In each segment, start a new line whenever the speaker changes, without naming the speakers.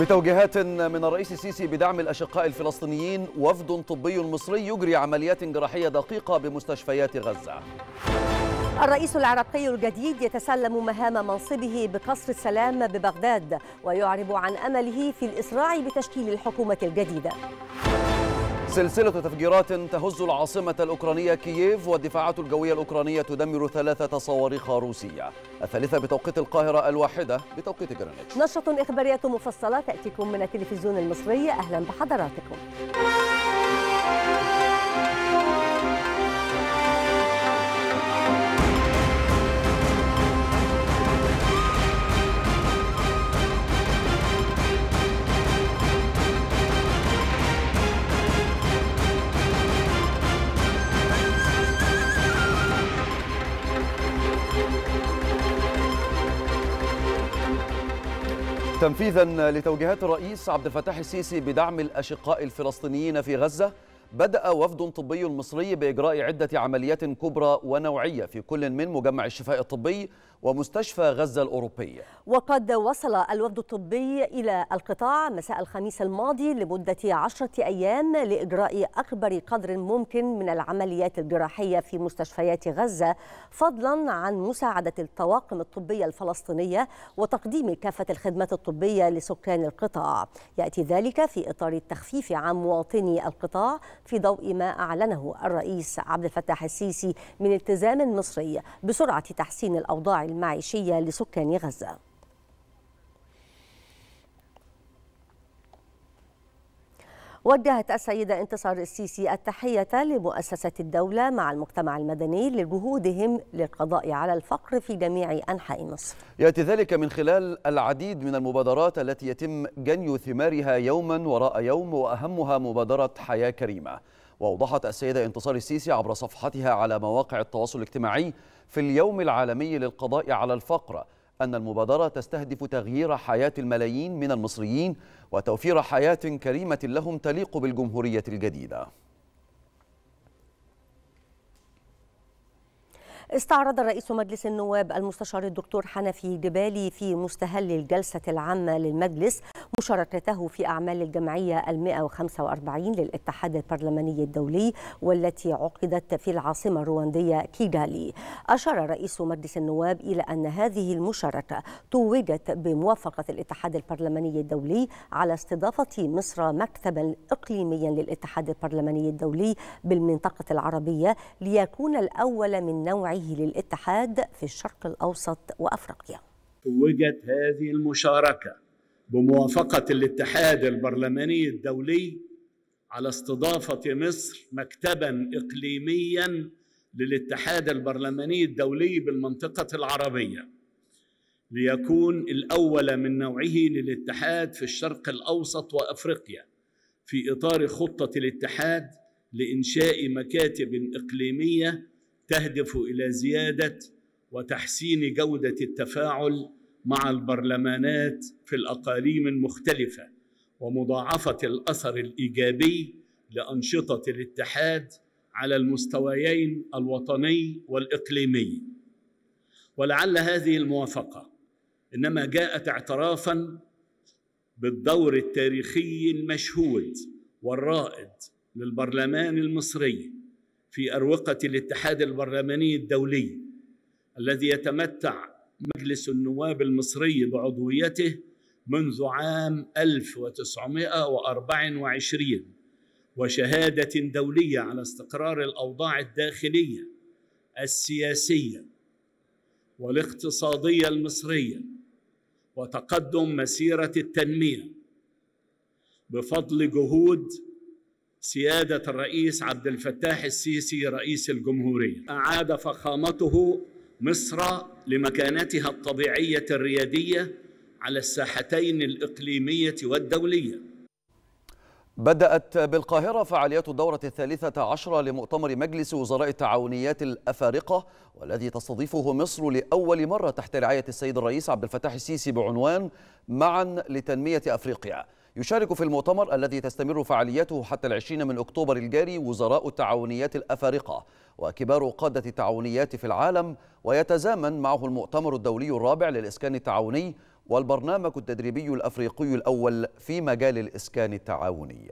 بتوجيهات من الرئيس السيسي بدعم الأشقاء الفلسطينيين وفد طبي مصري يجري عمليات جراحية دقيقة بمستشفيات غزة
الرئيس العراقي الجديد يتسلم مهام منصبه بقصر السلام ببغداد ويعرب عن أمله في الإسراع بتشكيل الحكومة الجديدة
سلسلة تفجيرات تهز العاصمة الأوكرانية كييف والدفاعات الجوية الأوكرانية تدمر ثلاثة صواريخ روسية الثالثة بتوقيت القاهرة الواحدة بتوقيت جرينتش
نشرة إخبارية مفصلة تأتيكم من التلفزيون المصري أهلا بحضراتكم
تنفيذا لتوجيهات الرئيس عبد الفتاح السيسي بدعم الاشقاء الفلسطينيين في غزه بدأ وفد طبي مصري بإجراء عدة عمليات كبرى ونوعية في كل من مجمع الشفاء الطبي ومستشفى غزة الأوروبية
وقد وصل الوفد الطبي إلى القطاع مساء الخميس الماضي لمدة عشرة أيام لإجراء أكبر قدر ممكن من العمليات الجراحية في مستشفيات غزة فضلا عن مساعدة الطواقم الطبية الفلسطينية وتقديم كافة الخدمات الطبية لسكان القطاع يأتي ذلك في إطار التخفيف عن مواطني القطاع في ضوء ما أعلنه الرئيس عبد الفتاح السيسي من التزام مصري بسرعة تحسين الأوضاع المعيشية لسكان غزة وجهت السيدة انتصار السيسي التحية لمؤسسة الدولة مع المجتمع المدني لجهودهم للقضاء على الفقر في جميع أنحاء مصر
يأتي ذلك من خلال العديد من المبادرات التي يتم جني ثمارها يوما وراء يوم وأهمها مبادرة حياة كريمة وأوضحت السيدة انتصار السيسي عبر صفحتها على مواقع التواصل الاجتماعي في اليوم العالمي للقضاء على الفقر أن المبادرة تستهدف تغيير حياة الملايين من المصريين وتوفير حياة كريمة لهم تليق بالجمهورية الجديدة
استعرض رئيس مجلس النواب المستشار الدكتور حنفي جبالي في مستهل الجلسة العامة للمجلس مشاركته في أعمال وخمسة ال145 للاتحاد البرلماني الدولي والتي عقدت في العاصمة الرواندية كيغالي أشار رئيس مجلس النواب إلى أن هذه المشاركة توجت بموافقة الاتحاد البرلماني الدولي على استضافة مصر مكتبا إقليميا للاتحاد البرلماني الدولي بالمنطقة العربية ليكون الأول من نوعه عليه للاتحاد في الشرق الأوسط وأفريقيا
توجت هذه المشاركة بموافقة الاتحاد البرلماني الدولي على استضافة مصر مكتبا إقليميا للاتحاد البرلماني الدولي بالمنطقة العربية ليكون الأول من نوعه للاتحاد في الشرق الأوسط وأفريقيا في إطار خطة الاتحاد لإنشاء مكاتب إقليمية تهدف الى زياده وتحسين جوده التفاعل مع البرلمانات في الاقاليم المختلفه ومضاعفه الاثر الايجابي لانشطه الاتحاد على المستويين الوطني والاقليمي ولعل هذه الموافقه انما جاءت اعترافا بالدور التاريخي المشهود والرائد للبرلمان المصري في أروقة الاتحاد البرلماني الدولي الذي يتمتع مجلس النواب المصري بعضويته منذ عام 1924 وشهادة دولية على استقرار الأوضاع الداخلية السياسية والاقتصادية المصرية وتقدم مسيرة التنمية بفضل جهود سيادة الرئيس عبد الفتاح السيسي رئيس الجمهورية أعاد فخامته مصر لمكانتها الطبيعية الريادية على الساحتين الإقليمية والدولية
بدأت بالقاهرة فعاليات الدورة الثالثة عشرة لمؤتمر مجلس وزراء التعاونيات الأفارقة والذي تستضيفه مصر لأول مرة تحت رعاية السيد الرئيس عبد الفتاح السيسي بعنوان معا لتنمية أفريقيا يشارك في المؤتمر الذي تستمر فعاليته حتى العشرين من أكتوبر الجاري وزراء التعاونيات الأفارقة وكبار قادة التعاونيات في العالم ويتزامن معه المؤتمر الدولي الرابع للإسكان التعاوني والبرنامج التدريبي الأفريقي الأول في مجال الإسكان التعاوني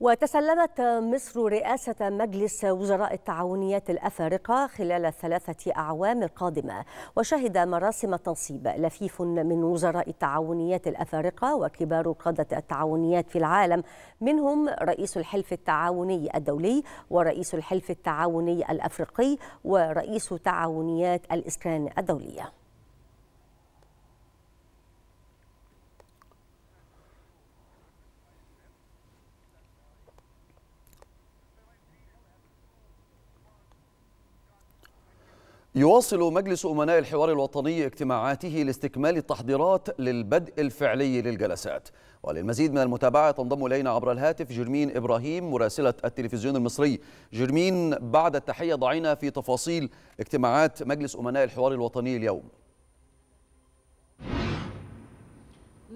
وتسلمت مصر رئاسة مجلس وزراء التعاونيات الأفارقة خلال الثلاثة أعوام القادمة وشهد مراسم تنصيب لفيف من وزراء التعاونيات الأفارقة وكبار قادة التعاونيات في العالم منهم رئيس الحلف التعاوني الدولي ورئيس الحلف التعاوني الأفريقي ورئيس تعاونيات الإسكان الدولية
يواصل مجلس أمناء الحوار الوطني اجتماعاته لاستكمال التحضيرات للبدء الفعلي للجلسات وللمزيد من المتابعة تنضم إلينا عبر الهاتف جرمين إبراهيم مراسلة التلفزيون المصري جرمين بعد التحية ضعينا في تفاصيل اجتماعات مجلس أمناء الحوار الوطني اليوم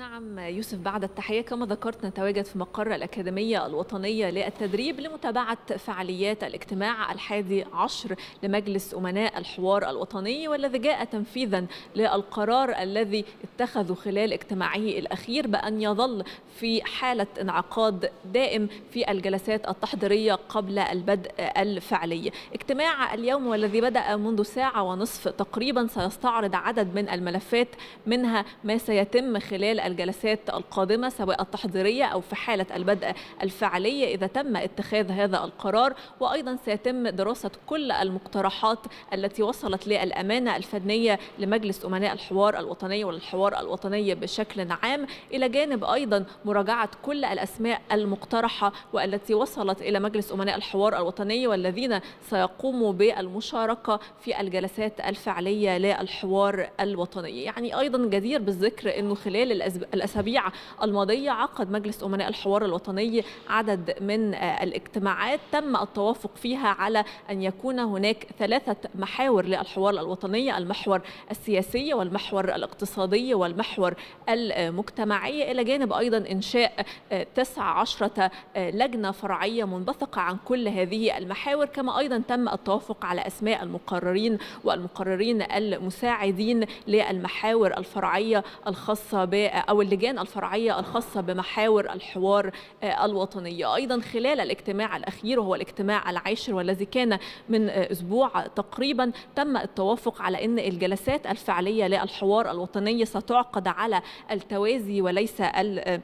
نعم يوسف بعد التحية كما ذكرت نتواجد في مقر الأكاديمية الوطنية للتدريب لمتابعة فعاليات الاجتماع الحادي عشر لمجلس أمناء الحوار الوطني والذي جاء تنفيذا للقرار الذي اتخذه خلال اجتماعه الأخير بأن يظل في حالة انعقاد دائم في الجلسات التحضيرية قبل البدء الفعلي اجتماع اليوم والذي بدأ منذ ساعة ونصف تقريبا سيستعرض عدد من الملفات منها ما سيتم خلال الجلسات القادمة سواء التحضيرية أو في حالة البدء الفعلي إذا تم اتخاذ هذا القرار وأيضا سيتم دراسة كل المقترحات التي وصلت للأمانة الفنية لمجلس أمناء الحوار الوطني والحوار الوطني بشكل عام إلى جانب أيضا مراجعة كل الأسماء المقترحة والتي وصلت إلى مجلس أمناء الحوار الوطني والذين سيقوموا بالمشاركة في الجلسات الفعلية للحوار الوطني يعني أيضا جدير بالذكر أنه خلال الأسبوع الأسابيع الماضية عقد مجلس أمناء الحوار الوطني عدد من آه، الاجتماعات تم التوافق فيها على أن يكون هناك ثلاثة محاور للحوار الوطني المحور السياسي والمحور الاقتصادي والمحور المجتمعي إلى جانب أيضا إنشاء 19 آه، عشرة آه، لجنة فرعية منبثقة عن كل هذه المحاور كما أيضا تم التوافق على أسماء المقررين والمقررين المساعدين للمحاور الفرعية الخاصة بالحوار أو اللجان الفرعية الخاصة بمحاور الحوار آه، الوطنية أيضا خلال الاجتماع الأخير وهو الاجتماع العاشر والذي كان من آه، أسبوع تقريبا تم التوافق على أن الجلسات الفعلية للحوار الوطني ستعقد على التوازي وليس ال آه،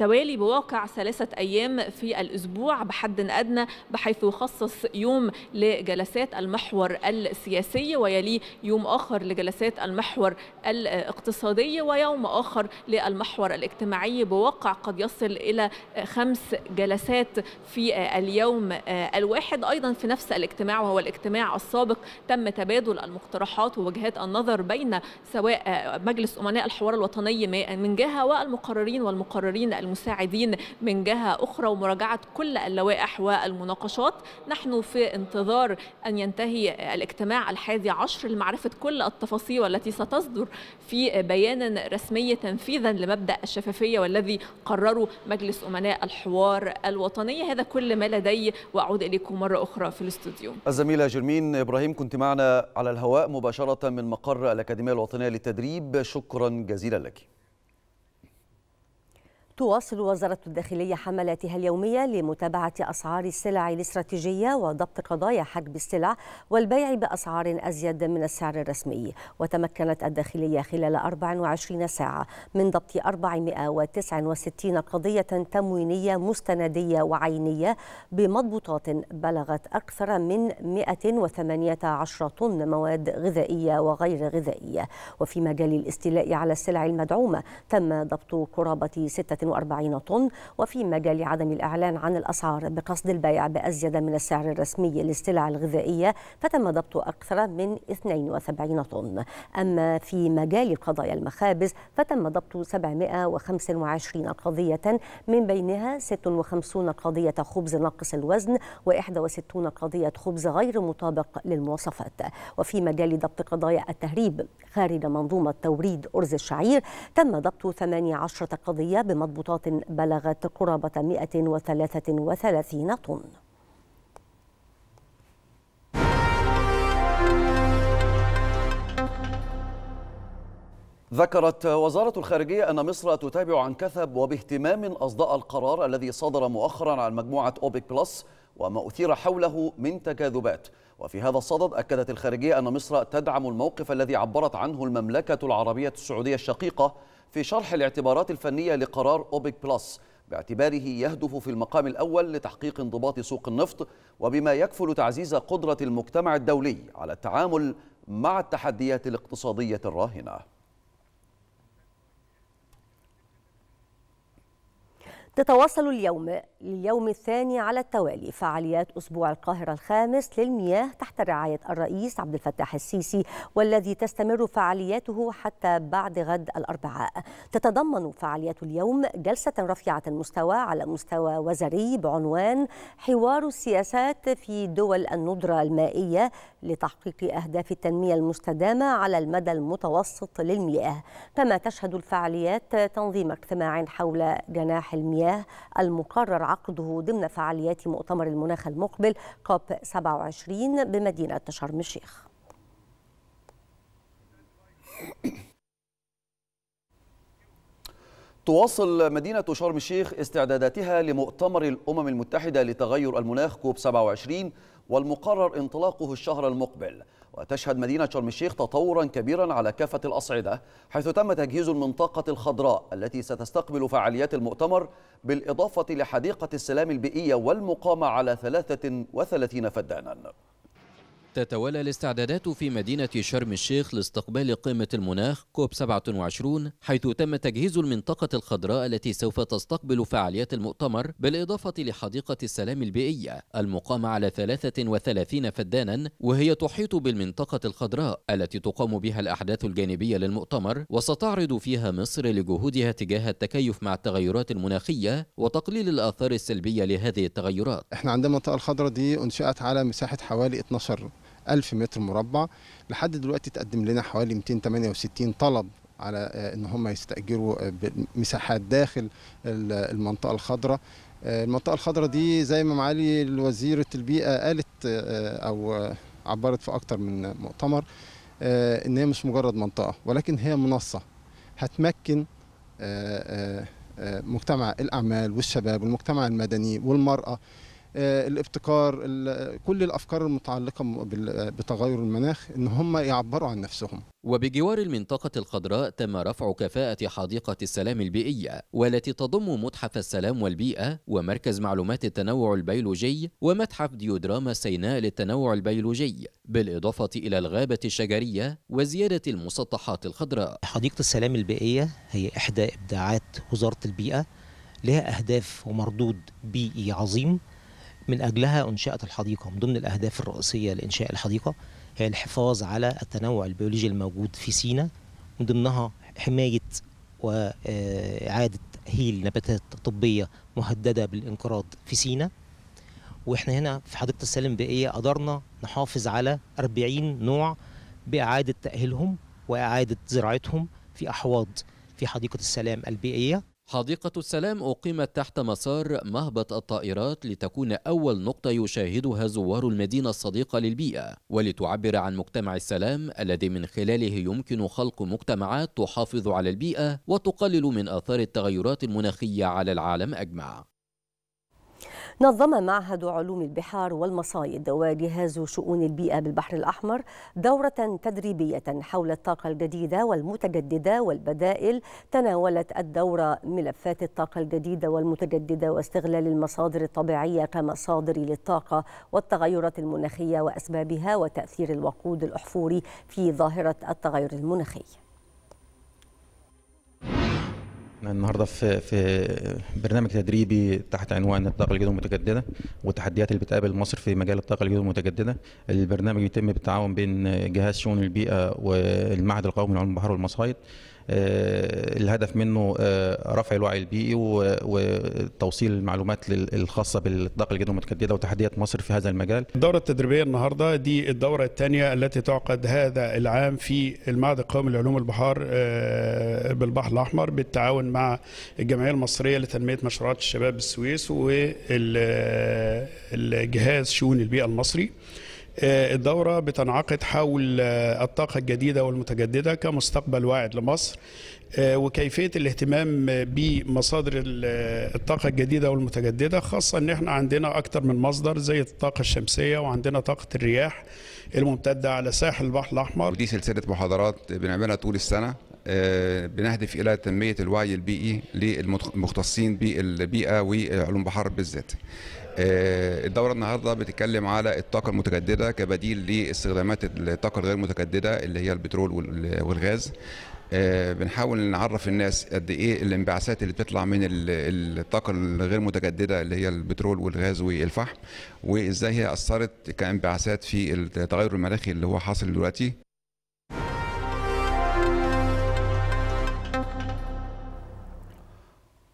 التوالي بواقع ثلاثة أيام في الأسبوع بحد أدنى بحيث يخصص يوم لجلسات المحور السياسي ويليه يوم آخر لجلسات المحور الاقتصادي ويوم آخر للمحور الاجتماعي بواقع قد يصل إلى خمس جلسات في اليوم الواحد أيضا في نفس الاجتماع وهو الاجتماع السابق تم تبادل المقترحات ووجهات النظر بين سواء مجلس أمناء الحوار الوطني من جهة والمقررين والمقررين المساعدين من جهة أخرى ومراجعة كل اللوائح والمناقشات نحن في انتظار أن ينتهي الاجتماع الحادي عشر لمعرفة كل التفاصيل والتي ستصدر في بيان رسمي تنفيذا لمبدأ الشفافية والذي قرره مجلس أمناء الحوار الوطني هذا كل ما لدي وأعود إليكم مرة أخرى في الاستوديو
الزميلة جرمين إبراهيم كنت معنا على الهواء مباشرة من مقر الأكاديمية الوطنية للتدريب شكرا جزيلا لك
تواصل وزارة الداخلية حملاتها اليومية لمتابعة أسعار السلع الاستراتيجية وضبط قضايا حجب السلع والبيع بأسعار أزيد من السعر الرسمي وتمكنت الداخلية خلال 24 ساعة من ضبط 469 قضية تموينية مستندية وعينية بمضبوطات بلغت أكثر من 118 طن مواد غذائية وغير غذائية وفي مجال الاستيلاء على السلع المدعومة تم ضبط قرابة 6 240 طن وفي مجال عدم الإعلان عن الأسعار بقصد البيع بأزيد من السعر الرسمي للسلع الغذائية فتم ضبط أكثر من 72 طن أما في مجال قضايا المخابز فتم ضبط 725 قضية من بينها 56 قضية خبز ناقص الوزن و61 قضية خبز غير مطابق للمواصفات وفي مجال ضبط قضايا التهريب خارج منظومة توريد أرز الشعير تم ضبط 18 قضية بمضبوط تهبطات بلغت قرابة 133 طن
ذكرت وزارة الخارجية أن مصر تتابع عن كثب وباهتمام أصداء القرار الذي صدر مؤخرا عن مجموعة أوبك بلس وما أثير حوله من تكاذبات وفي هذا الصدد أكدت الخارجية أن مصر تدعم الموقف الذي عبرت عنه المملكة العربية السعودية الشقيقة في شرح الاعتبارات الفنية لقرار أوبك بلس باعتباره يهدف في المقام الأول لتحقيق انضباط سوق النفط وبما يكفل تعزيز قدرة المجتمع الدولي على التعامل مع التحديات الاقتصادية الراهنة
تتواصل اليوم لليوم الثاني على التوالي فعاليات أسبوع القاهرة الخامس للمياه تحت رعاية الرئيس عبد الفتاح السيسي والذي تستمر فعالياته حتى بعد غد الأربعاء تتضمن فعاليات اليوم جلسة رفيعة المستوى على مستوى وزري بعنوان حوار السياسات في دول الندرة المائية لتحقيق أهداف التنمية المستدامة على المدى المتوسط للمياه كما تشهد الفعاليات تنظيم اجتماع حول جناح المياه المقرر عقده ضمن فعاليات مؤتمر المناخ المقبل كوب 27 بمدينة شرم الشيخ
تواصل مدينة شرم الشيخ استعداداتها لمؤتمر الأمم المتحدة لتغير المناخ كوب 27 والمقرر انطلاقه الشهر المقبل وتشهد مدينة شرم الشيخ تطورا كبيرا على كافة الأصعدة حيث تم تجهيز المنطقة الخضراء التي ستستقبل فعاليات المؤتمر بالإضافة لحديقة السلام البيئية والمقامة على 33 فدانا
تتوالى الاستعدادات في مدينة شرم الشيخ لاستقبال قمة المناخ كوب 27 حيث تم تجهيز المنطقة الخضراء التي سوف تستقبل فعاليات المؤتمر بالإضافة لحديقة السلام البيئية المقامة على 33 فدانا وهي تحيط بالمنطقة الخضراء التي تقام بها الأحداث الجانبية للمؤتمر وستعرض فيها مصر لجهودها تجاه التكيف مع التغيرات المناخية وتقليل الآثار السلبية لهذه التغيرات
احنا عندنا المنطقة الخضراء دي أنشأت على مساحة حوالي 12 1000 متر مربع لحد دلوقتي تقدم لنا حوالي 268 طلب على آه، ان هم يستاجروا آه، مساحات داخل المنطقه الخضراء آه، المنطقه الخضراء دي زي ما معالي وزيره البيئه قالت او عبرت في اكتر من مؤتمر ان هي مش مجرد منطقه ولكن هي منصه هتمكن مجتمع الاعمال والشباب والمجتمع المدني والمراه آه، الابتكار كل الافكار المتعلقه بتغير المناخ ان هم يعبروا عن
نفسهم وبجوار المنطقة الخضراء تم رفع كفاءة حديقة السلام البيئية والتي تضم متحف السلام والبيئة ومركز معلومات التنوع البيولوجي ومتحف ديودراما سيناء للتنوع البيولوجي بالإضافة إلى الغابة الشجرية وزيادة المسطحات الخضراء حديقة السلام البيئية هي إحدى إبداعات وزارة البيئة لها أهداف ومردود بيئي عظيم من أجلها أنشأت الحديقة من ضمن الأهداف الرئيسية لإنشاء الحديقة هي الحفاظ على التنوع البيولوجي الموجود في سينا من ضمنها حماية وإعادة آه، تأهيل نباتات طبية مهددة بالانقراض في سينا واحنا هنا في حديقة السلام البيئية قدرنا نحافظ على 40 نوع بإعادة تأهيلهم وإعادة زراعتهم في أحواض في حديقة السلام البيئية حديقة السلام أقيمت تحت مسار مهبط الطائرات لتكون أول نقطة يشاهدها زوار المدينة الصديقة للبيئة ولتعبر عن مجتمع السلام الذي من خلاله يمكن خلق مجتمعات تحافظ على البيئة وتقلل من آثار التغيرات المناخية على العالم أجمع
نظم معهد علوم البحار والمصايد وجهاز شؤون البيئة بالبحر الأحمر دورة تدريبية حول الطاقة الجديدة والمتجددة والبدائل تناولت الدورة ملفات الطاقة الجديدة والمتجددة واستغلال المصادر الطبيعية كمصادر للطاقة والتغيرات المناخية وأسبابها وتأثير الوقود الأحفوري في ظاهرة التغير المناخي
احنا النهارده في
في برنامج تدريبي تحت عنوان الطاقه الجديده المتجدده والتحديات اللي بتقابل مصر في مجال الطاقه الجديده المتجدده البرنامج بيتم بالتعاون بين جهاز شؤون البيئه والمعهد القومي لعلوم البحر والمصايد آه، الهدف منه آه، رفع الوعي البيئي وتوصيل المعلومات الخاصه بالطاقه الجديده المتجدده وتحديات مصر في هذا المجال.
الدوره التدريبيه النهارده دي الدوره الثانيه التي تعقد هذا العام في المعهد القومي لعلوم البحار آه، بالبحر الاحمر بالتعاون مع الجمعيه المصريه لتنميه مشروعات الشباب السويس والجهاز شؤون البيئه المصري. آه، الدورة بتنعقد حول آه، الطاقة الجديدة والمتجددة كمستقبل واعد لمصر آه، وكيفية الاهتمام بمصادر الطاقة الجديدة والمتجددة خاصة ان احنا عندنا اكتر من مصدر زي الطاقة الشمسية وعندنا طاقة الرياح الممتدة على ساحل البحر الأحمر دي سلسلة محاضرات بنعملها طول السنة بنهدف الى تنميه الوعي البيئي
للمختصين بالبيئه وعلوم بحر بالذات آه، الدوره النهارده بتتكلم على الطاقه المتجدده كبديل لاستخدامات الطاقه الغير متجدده اللي هي البترول والغاز آه، بنحاول نعرف الناس قد ايه الانبعاثات اللي بتطلع من الطاقه الغير متجدده اللي هي البترول والغاز والفحم وازاي هي اثرت كانبعاثات في التغير المناخي اللي هو حاصل دلوقتي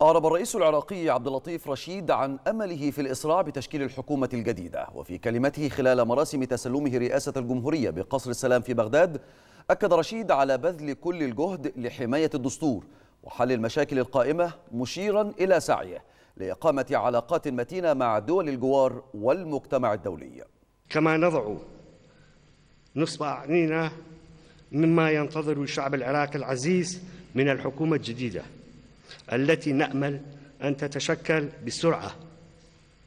أعرب الرئيس العراقي عبد اللطيف رشيد عن أمله في الإسراع بتشكيل الحكومة الجديدة وفي كلمته خلال مراسم تسلمه رئاسة الجمهورية بقصر السلام في بغداد أكد رشيد على بذل كل الجهد لحماية الدستور وحل المشاكل القائمة مشيرا إلى سعيه لإقامة علاقات متينة مع دول الجوار والمجتمع الدولي كما نضع نصب أعنينا
مما ينتظر الشعب العراقي العزيز من الحكومة الجديدة التي نامل ان تتشكل بسرعه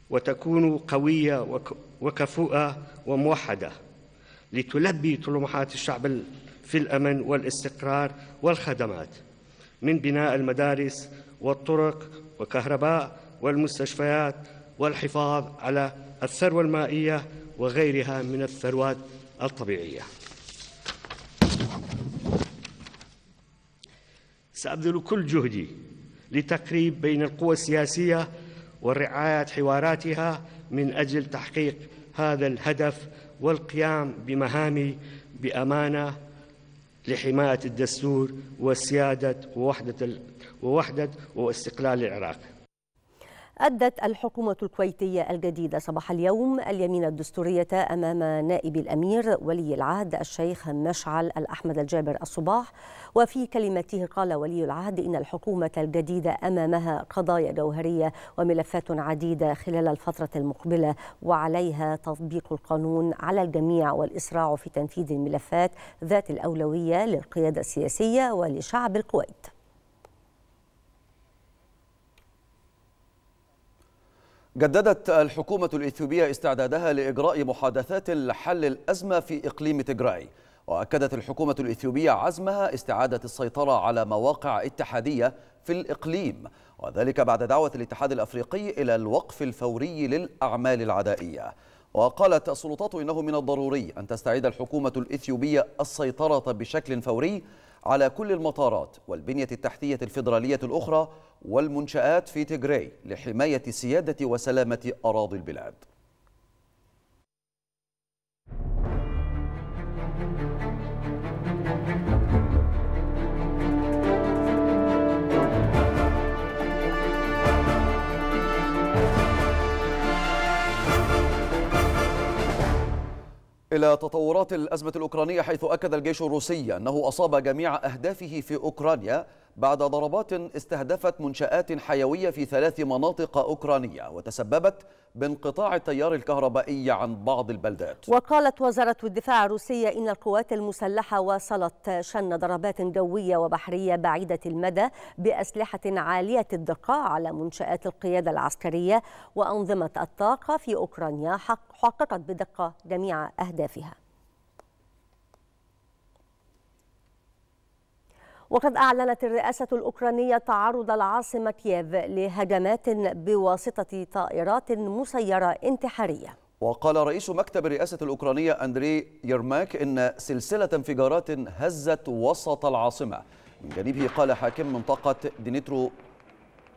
وتكون قويه وكفؤه وموحده لتلبي طموحات الشعب في الامن والاستقرار والخدمات من بناء المدارس والطرق وكهرباء والمستشفيات والحفاظ على الثروه المائيه وغيرها من الثروات الطبيعيه سأبذل كل جهدي لتقريب بين القوى السياسية ورعاية حواراتها من أجل تحقيق هذا الهدف والقيام بمهامي بأمانة لحماية الدستور وسيادة ووحدة, ووحدة واستقلال العراق
أدت الحكومة الكويتية الجديدة صباح اليوم اليمين الدستورية أمام نائب الأمير ولي العهد الشيخ مشعل الأحمد الجابر الصباح وفي كلمته قال ولي العهد إن الحكومة الجديدة أمامها قضايا جوهرية وملفات عديدة خلال الفترة المقبلة وعليها تطبيق القانون على الجميع والإسراع في تنفيذ الملفات ذات الأولوية للقيادة السياسية ولشعب الكويت
جددت الحكومة الإثيوبية استعدادها لإجراء محادثات لحل الأزمة في إقليم تجراي وأكدت الحكومة الإثيوبية عزمها استعادة السيطرة على مواقع اتحادية في الإقليم وذلك بعد دعوة الاتحاد الأفريقي إلى الوقف الفوري للأعمال العدائية وقالت السلطات إنه من الضروري أن تستعيد الحكومة الإثيوبية السيطرة بشكل فوري على كل المطارات والبنية التحتية الفيدرالية الأخرى والمنشآت في تيغراي لحماية سيادة وسلامة أراضي البلاد إلى تطورات الأزمة الأوكرانية حيث أكد الجيش الروسي أنه أصاب جميع أهدافه في أوكرانيا بعد ضربات استهدفت منشآت حيوية في ثلاث مناطق أوكرانية وتسببت بانقطاع التيار الكهربائي عن بعض البلدات
وقالت وزارة الدفاع الروسية إن القوات المسلحة واصلت شن ضربات جوية وبحرية بعيدة المدى بأسلحة عالية الدقة على منشآت القيادة العسكرية وأنظمة الطاقة في أوكرانيا حققت بدقة جميع أهدافها وقد أعلنت الرئاسة الأوكرانية تعرض العاصمة كييف لهجمات بواسطة طائرات مسيرة انتحارية
وقال رئيس مكتب الرئاسة الأوكرانية أندري يرماك إن سلسلة انفجارات هزت وسط العاصمة من جانبه قال حاكم منطقة دينيترو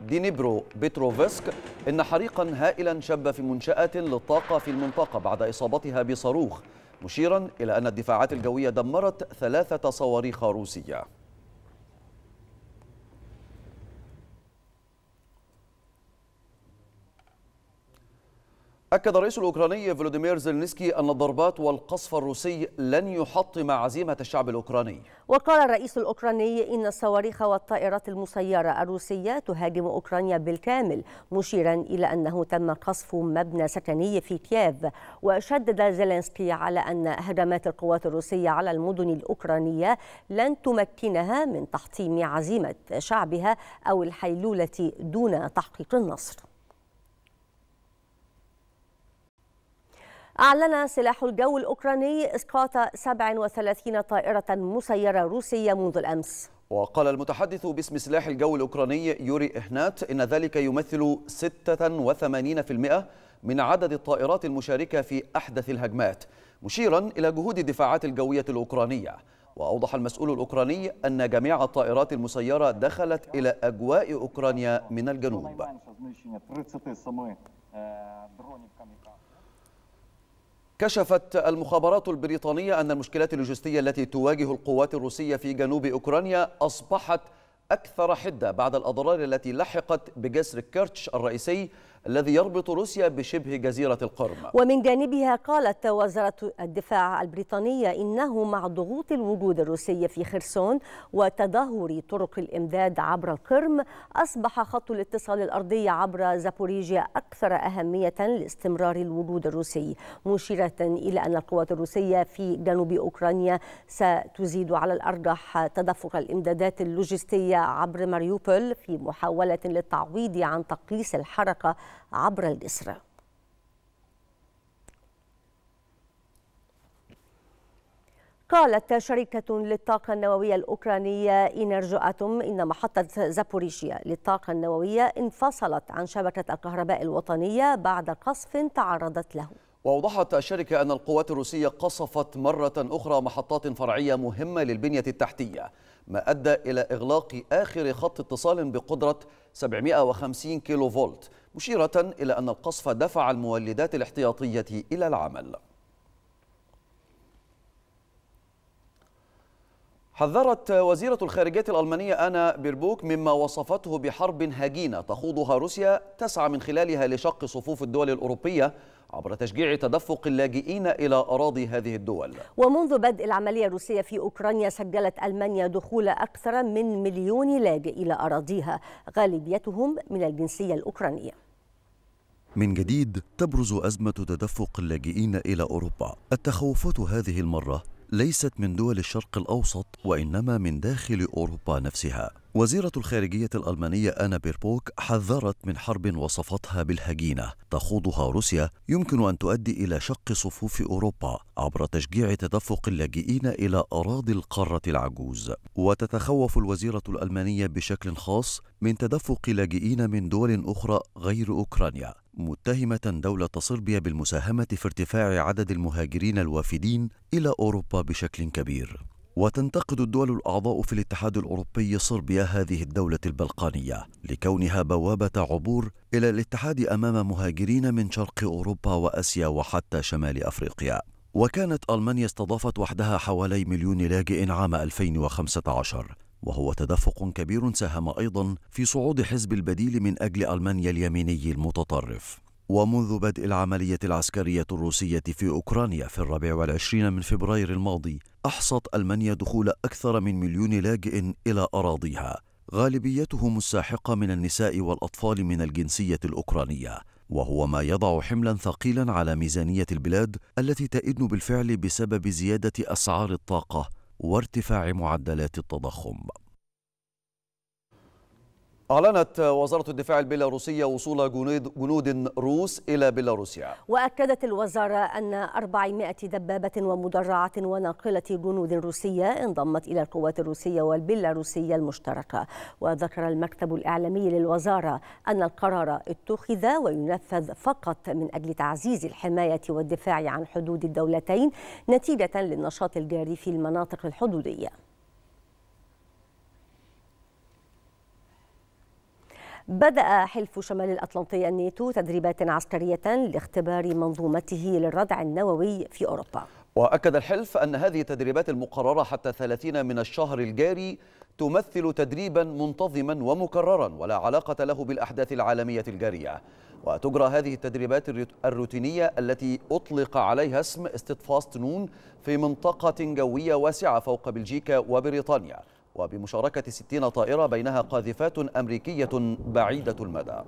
دينيبرو بيتروفسك إن حريقا هائلا شب في منشأة للطاقة في المنطقة بعد إصابتها بصاروخ مشيرا إلى أن الدفاعات الجوية دمرت ثلاثة صواريخ روسية أكد الرئيس الأوكراني فلوديمير زيلنسكي أن الضربات والقصف الروسي لن يحطم عزيمة الشعب الأوكراني
وقال الرئيس الأوكراني إن الصواريخ والطائرات المسيرة الروسية تهاجم أوكرانيا بالكامل مشيرا إلى أنه تم قصف مبنى سكني في كييف وشدد زيلنسكي على أن هجمات القوات الروسية على المدن الأوكرانية لن تمكنها من تحطيم عزيمة شعبها أو الحيلولة دون تحقيق النصر أعلن سلاح الجو الأوكراني إسقاط 37 طائرة مسيرة روسية منذ الأمس
وقال المتحدث باسم سلاح الجو الأوكراني يوري إهنات إن ذلك يمثل 86% من عدد الطائرات المشاركة في أحدث الهجمات مشيرا إلى جهود الدفاعات الجوية الأوكرانية وأوضح المسؤول الأوكراني أن جميع الطائرات المسيرة دخلت إلى أجواء أوكرانيا من الجنوب كشفت المخابرات البريطانية أن المشكلات اللوجستية التي تواجه القوات الروسية في جنوب أوكرانيا أصبحت أكثر حدة بعد الأضرار التي لحقت بجسر كيرتش الرئيسي الذي يربط روسيا بشبه جزيرة القرم ومن
جانبها قالت وزارة الدفاع البريطانية إنه مع ضغوط الوجود الروسي في خرسون وتدهور طرق الإمداد عبر القرم أصبح خط الاتصال الأرضي عبر زابوريجيا أكثر أهمية لاستمرار الوجود الروسي مشيرة إلى أن القوات الروسية في جنوب أوكرانيا ستزيد على الأرجح تدفق الإمدادات اللوجستية عبر ماريوبول في محاولة للتعويض عن تقليص الحركة عبر الإسراء قالت شركة للطاقة النووية الأوكرانية إنرجو أتوم إن محطة زابوريشيا للطاقة النووية انفصلت عن شبكة الكهرباء الوطنية بعد قصف تعرضت له
وأوضحت الشركة أن القوات الروسية قصفت مرة أخرى محطات فرعية مهمة للبنية التحتية ما أدى إلى إغلاق آخر خط اتصال بقدرة 750 كيلو فولت مشيرة إلى أن القصف دفع المولدات الاحتياطية إلى العمل حذرت وزيرة الخارجية الألمانية أنا بيربوك مما وصفته بحرب هجينة تخوضها روسيا تسعى من خلالها لشق صفوف الدول الأوروبية عبر تشجيع تدفق اللاجئين إلى أراضي هذه الدول
ومنذ بدء العملية الروسية في أوكرانيا سجلت ألمانيا دخول أكثر من مليون لاجئ إلى أراضيها غالبيتهم من الجنسية الأوكرانية
من جديد تبرز أزمة تدفق اللاجئين إلى أوروبا التخوفات هذه المرة ليست من دول الشرق الأوسط وإنما من داخل أوروبا نفسها وزيرة الخارجية الألمانية أنا بيربوك حذرت من حرب وصفتها بالهجينة تخوضها روسيا يمكن أن تؤدي إلى شق صفوف أوروبا عبر تشجيع تدفق اللاجئين إلى أراضي القارة العجوز وتتخوف الوزيرة الألمانية بشكل خاص من تدفق لاجئين من دول أخرى غير أوكرانيا متهمة دولة صربيا بالمساهمة في ارتفاع عدد المهاجرين الوافدين إلى أوروبا بشكل كبير وتنتقد الدول الأعضاء في الاتحاد الأوروبي صربيا هذه الدولة البلقانية لكونها بوابة عبور إلى الاتحاد أمام مهاجرين من شرق أوروبا وأسيا وحتى شمال أفريقيا وكانت ألمانيا استضافت وحدها حوالي مليون لاجئ عام 2015 وهو تدفق كبير ساهم أيضا في صعود حزب البديل من أجل ألمانيا اليميني المتطرف ومنذ بدء العملية العسكرية الروسية في أوكرانيا في الرابع والعشرين من فبراير الماضي أحصت ألمانيا دخول أكثر من مليون لاجئ إلى أراضيها غالبيتهم الساحقة من النساء والأطفال من الجنسية الأوكرانية وهو ما يضع حملا ثقيلا على ميزانية البلاد التي تئن بالفعل بسبب زيادة أسعار الطاقة وارتفاع معدلات التضخم أعلنت وزارة الدفاع البيلاروسية وصول جنود, جنود روس إلى بيلاروسيا
وأكدت الوزارة أن 400 دبابة ومدرعة وناقلة جنود روسية انضمت إلى القوات الروسية والبيلاروسية المشتركة وذكر المكتب الإعلامي للوزارة أن القرار اتخذ وينفذ فقط من أجل تعزيز الحماية والدفاع عن حدود الدولتين نتيجة للنشاط الجاري في المناطق الحدودية بدأ حلف شمال الأطلنطي الناتو تدريبات عسكرية لاختبار منظومته للردع النووي في أوروبا
وأكد الحلف أن هذه التدريبات المقررة حتى 30 من الشهر الجاري تمثل تدريبا منتظما ومكررا ولا علاقة له بالأحداث العالمية الجارية وتجرى هذه التدريبات الروتينية التي أطلق عليها اسم استطفاس تنون في منطقة جوية واسعة فوق بلجيكا وبريطانيا وبمشاركة 60 طائرة بينها قاذفات أمريكية بعيدة المدى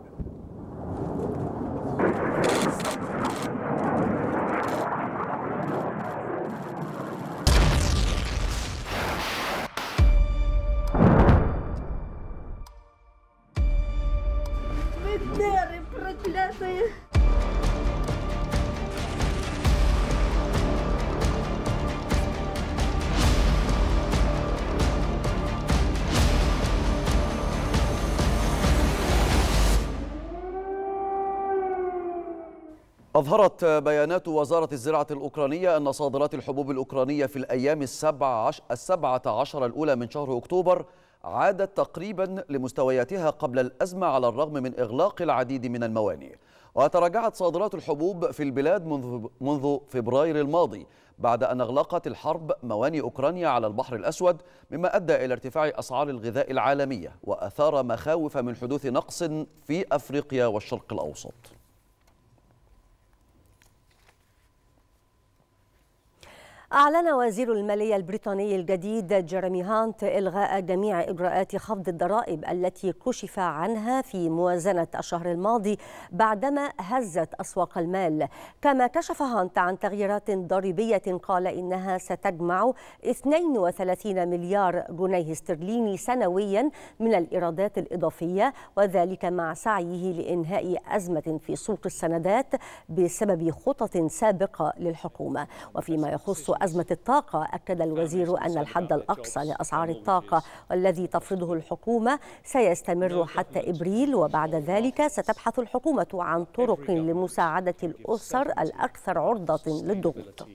أظهرت بيانات وزارة الزراعة الأوكرانية أن صادرات الحبوب الأوكرانية في الأيام السبعة عشر, السبعة عشر الأولى من شهر أكتوبر عادت تقريبا لمستوياتها قبل الأزمة على الرغم من إغلاق العديد من الموانئ وتراجعت صادرات الحبوب في البلاد منذ, منذ فبراير الماضي بعد أن أغلقت الحرب موانئ أوكرانيا على البحر الأسود مما أدى إلى ارتفاع أسعار الغذاء العالمية وأثار مخاوف من حدوث نقص في أفريقيا والشرق الأوسط
أعلن وزير المالية البريطاني الجديد جيريمي هانت إلغاء جميع إجراءات خفض الضرائب التي كشف عنها في موازنة الشهر الماضي بعدما هزت أسواق المال كما كشف هانت عن تغييرات ضريبية قال إنها ستجمع 32 مليار جنيه استرليني سنويا من الإيرادات الإضافية وذلك مع سعيه لإنهاء أزمة في سوق السندات بسبب خطط سابقة للحكومة وفيما يخص أزمة الطاقة أكد الوزير نعم، أن الحد الأقصى لأسعار الطاقة والذي تفرضه الحكومة سيستمر نعم، حتى إبريل وبعد نعم، ذلك ستبحث الحكومة عن طرق لمساعدة الأسر الأكثر عرضة للضغوط.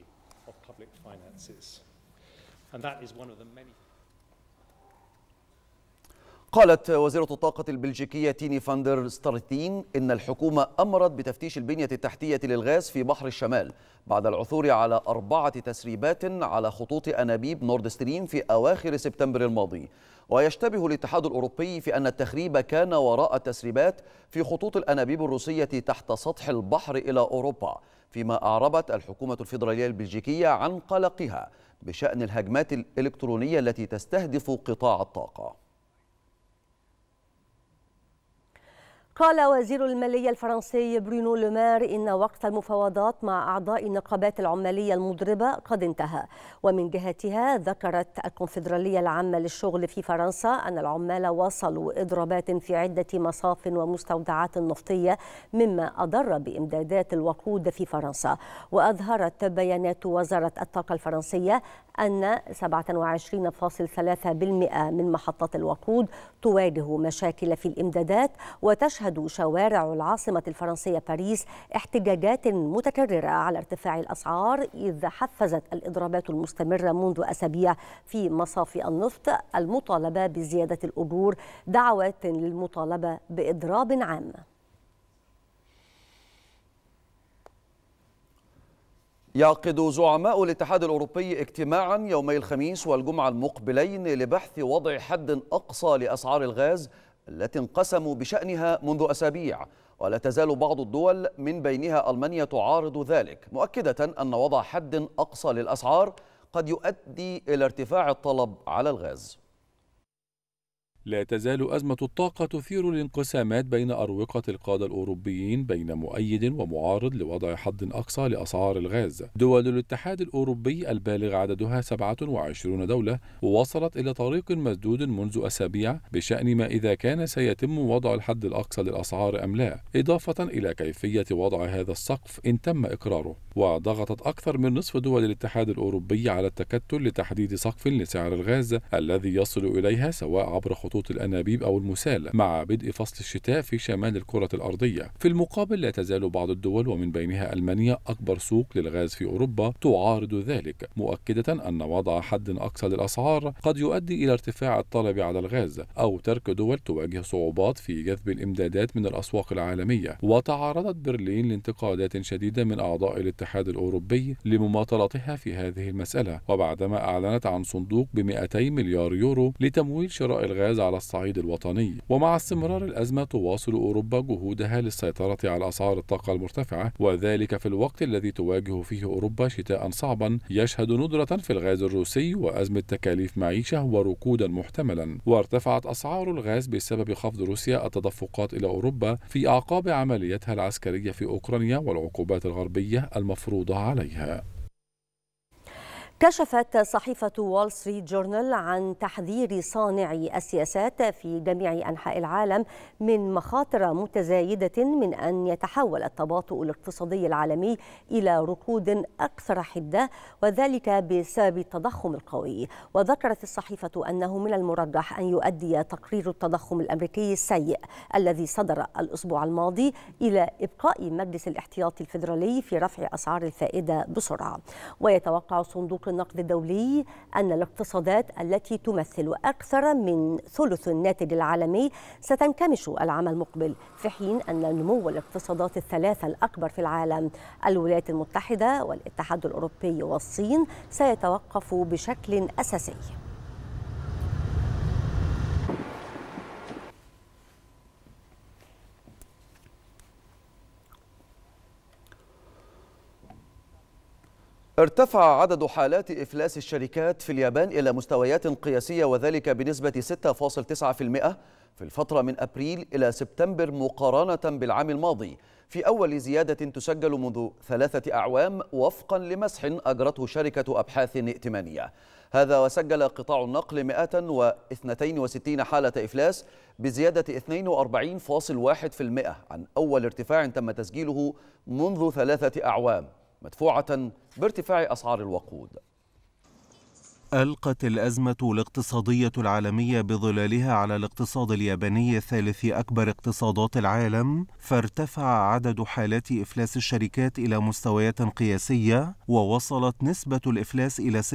قالت وزيرة الطاقة البلجيكية تيني فاندر ستارتين إن الحكومة أمرت بتفتيش البنية التحتية للغاز في بحر الشمال بعد العثور على أربعة تسريبات على خطوط أنابيب نورد ستريم في أواخر سبتمبر الماضي ويشتبه الاتحاد الأوروبي في أن التخريب كان وراء التسريبات في خطوط الأنابيب الروسية تحت سطح البحر إلى أوروبا فيما أعربت الحكومة الفيدرالية البلجيكية عن قلقها بشأن الهجمات الإلكترونية التي تستهدف قطاع الطاقة
قال وزير المالية الفرنسي برونو لومار إن وقت المفاوضات مع أعضاء النقابات العمالية المضربة قد انتهى ومن جهتها ذكرت الكونفدرالية العامة للشغل في فرنسا أن العمال واصلوا إضرابات في عدة مصاف ومستودعات نفطية مما أضر بإمدادات الوقود في فرنسا وأظهرت بيانات وزارة الطاقة الفرنسية أن 27.3% من محطات الوقود تواجه مشاكل في الإمدادات وتشهد تشهد شوارع العاصمة الفرنسية باريس احتجاجات متكررة على ارتفاع الأسعار إذ حفزت الإضرابات المستمرة منذ أسابيع في مصافي النفط المطالبة بزيادة الأجور دعوات للمطالبة بإضراب عام
يعقد زعماء الاتحاد الأوروبي اجتماعا يومي الخميس والجمعة المقبلين لبحث وضع حد أقصى لأسعار الغاز التي انقسموا بشأنها منذ أسابيع ولا تزال بعض الدول من بينها ألمانيا تعارض ذلك مؤكدة أن وضع حد أقصى للأسعار قد يؤدي إلى ارتفاع الطلب على الغاز
لا تزال أزمة الطاقة تثير الانقسامات بين أروقة القادة الأوروبيين بين مؤيد ومعارض لوضع حد أقصى لأسعار الغاز. دول الاتحاد الأوروبي البالغ عددها 27 دولة وصلت إلى طريق مسدود منذ أسابيع بشأن ما إذا كان سيتم وضع الحد الأقصى للأسعار أم لا، إضافة إلى كيفية وضع هذا السقف إن تم إقراره. وضغطت أكثر من نصف دول الاتحاد الأوروبي على التكتل لتحديد سقف لسعر الغاز الذي يصل إليها سواء عبر خطوط الأنابيب أو المسال مع بدء فصل الشتاء في شمال الكرة الأرضية في المقابل لا تزال بعض الدول ومن بينها ألمانيا أكبر سوق للغاز في أوروبا تعارض ذلك مؤكدة أن وضع حد أقصى للأسعار قد يؤدي إلى ارتفاع الطلب على الغاز أو ترك دول تواجه صعوبات في جذب الإمدادات من الأسواق العالمية وتعرضت برلين لانتقادات شديدة من أعضاء الاتحاد الاتحاد الأوروبي لمماطلتها في هذه المسألة وبعدما أعلنت عن صندوق ب 200 مليار يورو لتمويل شراء الغاز على الصعيد الوطني ومع استمرار الأزمة تواصل أوروبا جهودها للسيطرة على أسعار الطاقة المرتفعة وذلك في الوقت الذي تواجه فيه أوروبا شتاء صعبا يشهد ندرة في الغاز الروسي وأزمة تكاليف معيشة وركودا محتملا وارتفعت أسعار الغاز بسبب خفض روسيا التدفقات إلى أوروبا في أعقاب عمليتها العسكرية في أوكرانيا والعقوبات الغربية المفروضة مفروضة عليها
كشفت صحيفة وول ستريت جورنال عن تحذير صانعي السياسات في جميع أنحاء العالم من مخاطر متزايدة من أن يتحول التباطؤ الاقتصادي العالمي إلى ركود أكثر حدة وذلك بسبب التضخم القوي وذكرت الصحيفة أنه من المرجح أن يؤدي تقرير التضخم الأمريكي السيء الذي صدر الأسبوع الماضي إلى إبقاء مجلس الاحتياطي الفيدرالي في رفع أسعار الفائدة بسرعة ويتوقع صندوق النقد الدولي أن الاقتصادات التي تمثل أكثر من ثلث الناتج العالمي ستنكمش العام المقبل في حين أن نمو الاقتصادات الثلاثة الأكبر في العالم الولايات المتحدة والاتحاد الأوروبي والصين سيتوقف بشكل أساسي
ارتفع عدد حالات إفلاس الشركات في اليابان إلى مستويات قياسية وذلك بنسبة 6.9% في الفترة من أبريل إلى سبتمبر مقارنة بالعام الماضي في أول زيادة تسجل منذ ثلاثة أعوام وفقا لمسح أجرته شركة أبحاث ائتمانية هذا وسجل قطاع النقل 162 حالة إفلاس بزيادة 42.1% عن أول ارتفاع تم تسجيله منذ ثلاثة أعوام مدفوعة بارتفاع أسعار الوقود
ألقت الأزمة الاقتصادية العالمية بظلالها على الاقتصاد الياباني ثالث أكبر اقتصادات العالم، فارتفع عدد حالات إفلاس الشركات إلى مستويات قياسية، ووصلت نسبة الإفلاس إلى 6.9%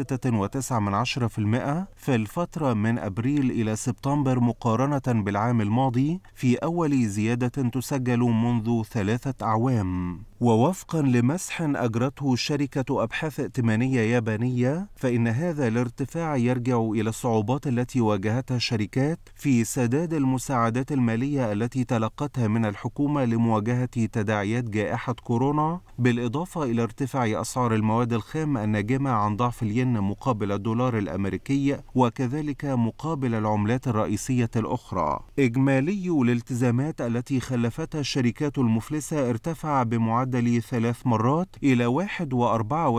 في الفترة من أبريل إلى سبتمبر مقارنة بالعام الماضي، في أول زيادة تسجل منذ ثلاثة أعوام. ووفقا لمسح أجرته شركة أبحاث ائتمانية يابانية فإن هذا الارتفاع يرجع إلى الصعوبات التي واجهتها الشركات في سداد المساعدات المالية التي تلقتها من الحكومة لمواجهة تداعيات جائحة كورونا بالإضافة إلى ارتفاع أسعار المواد الخام الناجمة عن ضعف الين مقابل الدولار الأمريكي وكذلك مقابل العملات الرئيسية الأخرى إجمالي الالتزامات التي خلفتها الشركات المفلسة ارتفع بمعدل المعدل ثلاث مرات إلى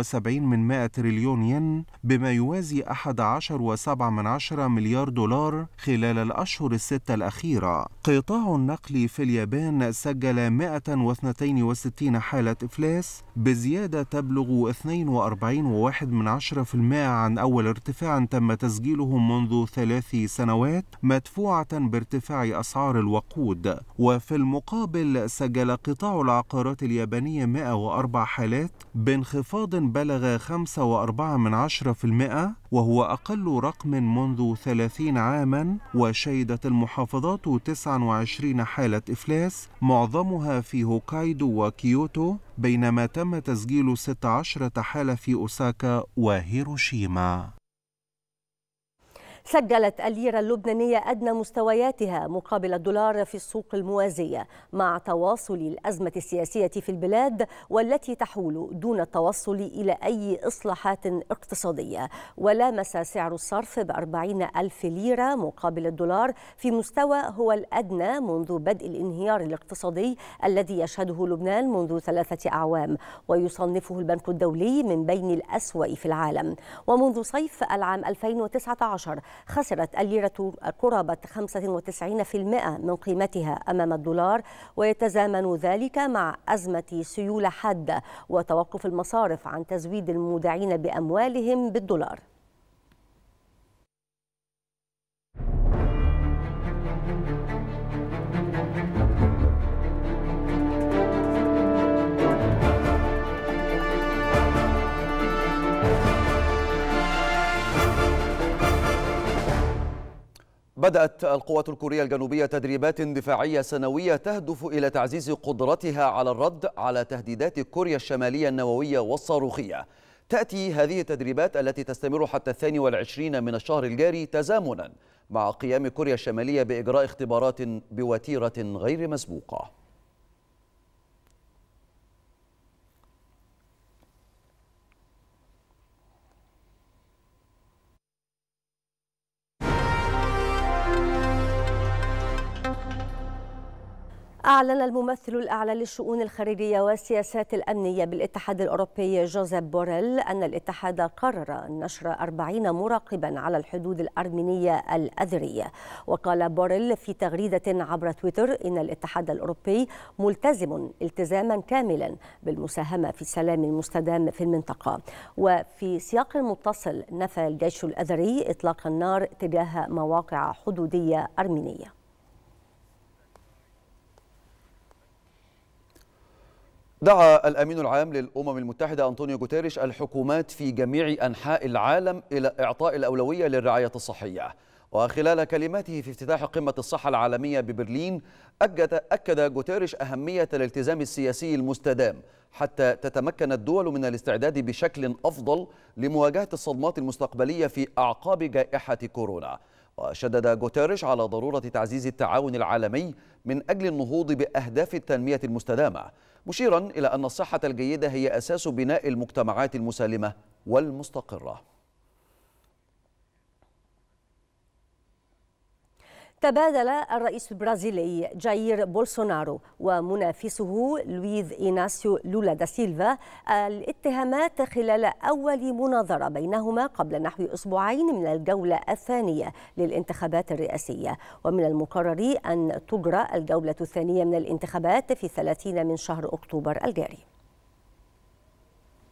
1.74 من 100 تريليون ين بما يوازي 11.7 مليار دولار خلال الأشهر الستة الأخيرة قطاع النقل في اليابان سجل 162 حالة إفلاس بزيادة تبلغ 42.1% عن أول ارتفاع تم تسجيله منذ ثلاث سنوات مدفوعة بارتفاع أسعار الوقود وفي المقابل سجل قطاع العقارات الياباني اليابانية 104 حالات بانخفاض بلغ 5.4% وهو أقل رقم منذ 30 عاما وشهدت المحافظات 29 حالة إفلاس معظمها في هوكايدو وكيوتو بينما تم تسجيل 16 حالة في أوساكا وهيروشيما
سجلت الليرة اللبنانية أدنى مستوياتها مقابل الدولار في السوق الموازية مع تواصل الأزمة السياسية في البلاد والتي تحول دون التوصل إلى أي إصلاحات اقتصادية ولامس سعر الصرف بأربعين ألف ليرة مقابل الدولار في مستوى هو الأدنى منذ بدء الانهيار الاقتصادي الذي يشهده لبنان منذ ثلاثة أعوام ويصنفه البنك الدولي من بين الأسوأ في العالم ومنذ صيف العام 2019 خسرت الليرة قرابة 95% من قيمتها أمام الدولار ويتزامن ذلك مع أزمة سيولة حادة وتوقف المصارف عن تزويد المودعين بأموالهم بالدولار
بدأت القوات الكورية الجنوبية تدريبات دفاعية سنوية تهدف إلى تعزيز قدرتها على الرد على تهديدات كوريا الشمالية النووية والصاروخية تأتي هذه التدريبات التي تستمر حتى الثاني والعشرين من الشهر الجاري تزامنا مع قيام كوريا الشمالية بإجراء اختبارات بوتيرة غير مسبوقة
أعلن الممثل الأعلى للشؤون الخارجية والسياسات الأمنية بالاتحاد الأوروبي جوزيف بوريل أن الاتحاد قرر نشر 40 مراقبا على الحدود الأرمينية الأذرية وقال بوريل في تغريدة عبر تويتر إن الاتحاد الأوروبي ملتزم التزاما كاملا بالمساهمة في السلام المستدام في المنطقة وفي سياق متصل نفى الجيش الأذري إطلاق النار تجاه مواقع حدودية أرمينية
دعا الامين العام للامم المتحده انطونيو غوتيريش الحكومات في جميع انحاء العالم الى اعطاء الاولويه للرعايه الصحيه وخلال كلماته في افتتاح قمه الصحه العالميه ببرلين اكد اكد غوتيريش اهميه الالتزام السياسي المستدام حتى تتمكن الدول من الاستعداد بشكل افضل لمواجهه الصدمات المستقبليه في اعقاب جائحه كورونا وشدد غوتيريش على ضرورة تعزيز التعاون العالمي من أجل النهوض بأهداف التنمية المستدامة مشيرا إلى أن الصحة الجيدة هي أساس بناء المجتمعات المسالمة والمستقرة
تبادل الرئيس البرازيلي جاير بولسونارو ومنافسه لويز إيناسيو لولا دا سيلفا الاتهامات خلال أول مناظرة بينهما قبل نحو أسبوعين من الجولة الثانية للانتخابات الرئاسية ومن المقرر أن تجرى الجولة الثانية من الانتخابات في 30 من شهر أكتوبر الجاري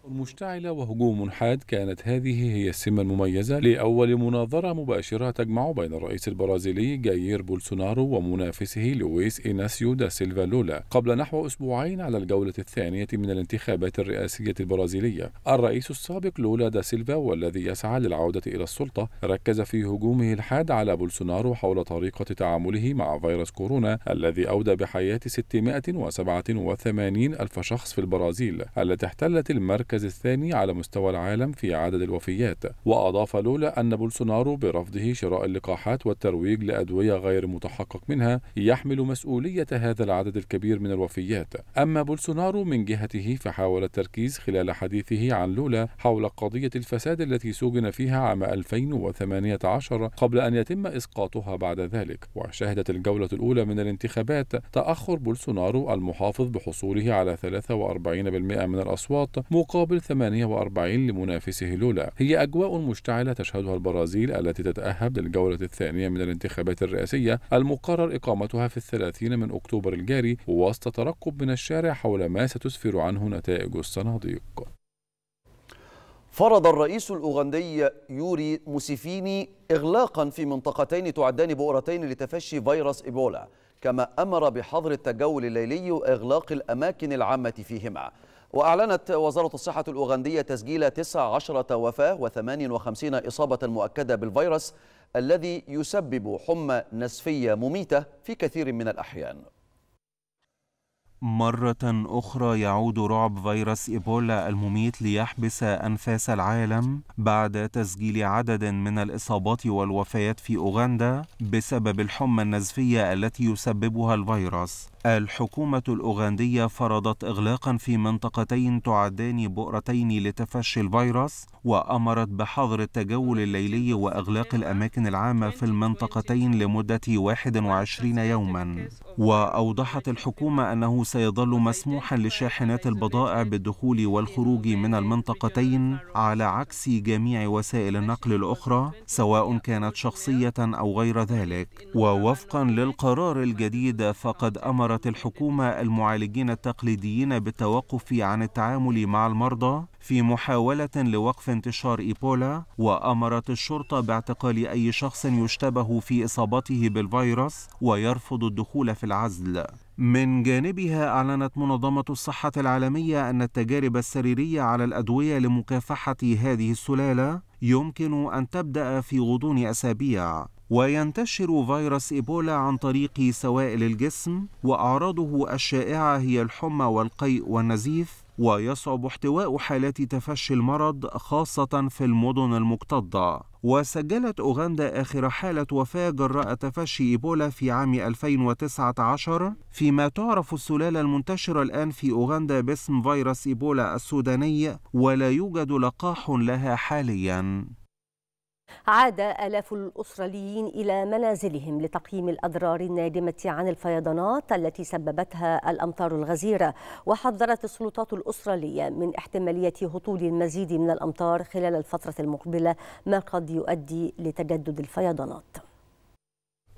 مشتعلة وهجوم حاد كانت هذه هي السمة المميزة لأول مناظرة مباشرة تجمع بين الرئيس البرازيلي جايير بولسونارو ومنافسه لويس إيناسيو دا سيلفا لولا قبل نحو أسبوعين على الجولة الثانية من الانتخابات الرئاسية البرازيلية الرئيس السابق لولا دا سيلفا والذي يسعى للعودة إلى السلطة ركز في هجومه الحاد على بولسونارو حول طريقة تعامله مع فيروس كورونا الذي أودى بحياة 687 ألف شخص في البرازيل التي احتلت المركز المركز الثاني على مستوى العالم في عدد الوفيات وأضاف لولا أن بولسونارو برفضه شراء اللقاحات والترويج لأدوية غير متحقق منها يحمل مسؤولية هذا العدد الكبير من الوفيات أما بولسونارو من جهته فحاول التركيز خلال حديثه عن لولا حول قضية الفساد التي سجن فيها عام 2018 قبل أن يتم إسقاطها بعد ذلك وشهدت الجولة الأولى من الانتخابات تأخر بولسونارو المحافظ بحصوله على 43% من الأصوات مقابل مقابل 48 لمنافسه لولا هي أجواء مشتعلة تشهدها البرازيل التي تتأهب للجولة الثانية من الانتخابات الرئاسية المقرر إقامتها في الثلاثين من أكتوبر الجاري وسط ترقب من الشارع حول ما ستسفر عنه نتائج الصناديق
فرض الرئيس الأوغندي يوري موسيفيني إغلاقا في منطقتين تعدان بؤرتين لتفشي فيروس إيبولا كما أمر بحظر التجول الليلي وإغلاق الأماكن العامة فيهما وأعلنت وزارة الصحة الأوغندية تسجيل 19 وفاة و58 إصابة مؤكدة بالفيروس الذي يسبب حمى نسفية مميتة في كثير من الأحيان
مرة أخرى يعود رعب فيروس إيبولا المميت ليحبس أنفاس العالم بعد تسجيل عدد من الإصابات والوفيات في أوغندا بسبب الحمى النزفية التي يسببها الفيروس الحكومة الأوغندية فرضت إغلاقا في منطقتين تعدان بؤرتين لتفشي الفيروس وأمرت بحظر التجول الليلي وإغلاق الأماكن العامة في المنطقتين لمدة 21 يوما وأوضحت الحكومة أنه سيظل مسموحا لشاحنات البضائع بالدخول والخروج من المنطقتين على عكس جميع وسائل النقل الأخرى سواء كانت شخصية أو غير ذلك ووفقا للقرار الجديد فقد أمر أمرت الحكومة المعالجين التقليديين بالتوقف عن التعامل مع المرضى في محاولة لوقف انتشار إيبولا وأمرت الشرطة باعتقال أي شخص يشتبه في إصابته بالفيروس ويرفض الدخول في العزل من جانبها أعلنت منظمة الصحة العالمية أن التجارب السريرية على الأدوية لمكافحة هذه السلالة يمكن أن تبدأ في غضون أسابيع وينتشر فيروس إيبولا عن طريق سوائل الجسم وأعراضه الشائعة هي الحمى والقيء والنزيف ويصعب احتواء حالات تفشي المرض خاصة في المدن المكتظة وسجلت أوغندا آخر حالة وفاة جراء تفشي إيبولا في عام 2019 فيما تعرف السلالة المنتشرة الآن في أوغندا باسم فيروس إيبولا السوداني ولا يوجد لقاح لها حالياً
عاد آلاف الأستراليين إلى منازلهم لتقييم الأضرار النادمة عن الفيضانات التي سببتها الأمطار الغزيرة وحذرت السلطات الأسترالية من احتمالية هطول المزيد من الأمطار خلال الفترة المقبلة ما قد يؤدي لتجدد الفيضانات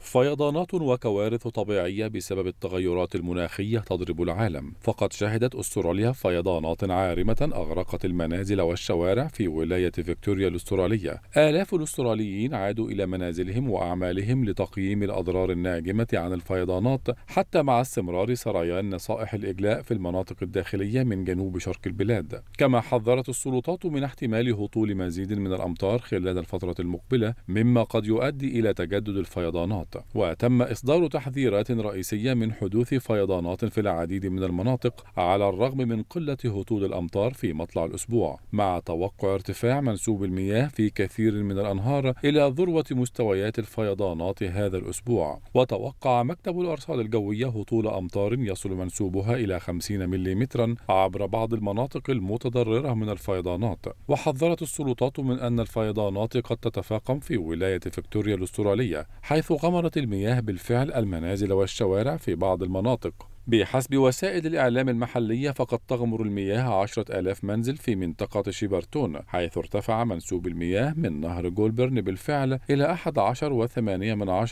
فيضانات وكوارث طبيعية بسبب التغيرات المناخية تضرب العالم فقد شهدت أستراليا فيضانات عارمة أغرقت المنازل والشوارع في ولاية فيكتوريا الأسترالية آلاف الأستراليين عادوا إلى منازلهم وأعمالهم لتقييم الأضرار الناجمة عن الفيضانات حتى مع استمرار سريان نصائح الإجلاء في المناطق الداخلية من جنوب شرق البلاد كما حذرت السلطات من احتمال هطول مزيد من الأمطار خلال الفترة المقبلة مما قد يؤدي إلى تجدد الفيضانات السقوط وتم إصدار تحذيرات رئيسية من حدوث فيضانات في العديد من المناطق على الرغم من قلة هطول الأمطار في مطلع الأسبوع مع توقع ارتفاع منسوب المياه في كثير من الأنهار إلى ذروة مستويات الفيضانات هذا الأسبوع وتوقع مكتب الأرصاد الجوية هطول أمطار يصل منسوبها إلى 50 ملم عبر بعض المناطق المتضررة من الفيضانات وحذرت السلطات من أن الفيضانات قد تتفاقم في ولاية فيكتوريا الأسترالية حيث غمر دمرت المياه بالفعل المنازل والشوارع في بعض المناطق بحسب وسائل الإعلام المحلية فقد تغمر المياه عشرة آلاف منزل في منطقة شيبرتون حيث ارتفع منسوب المياه من نهر جولبرن بالفعل إلى 11.8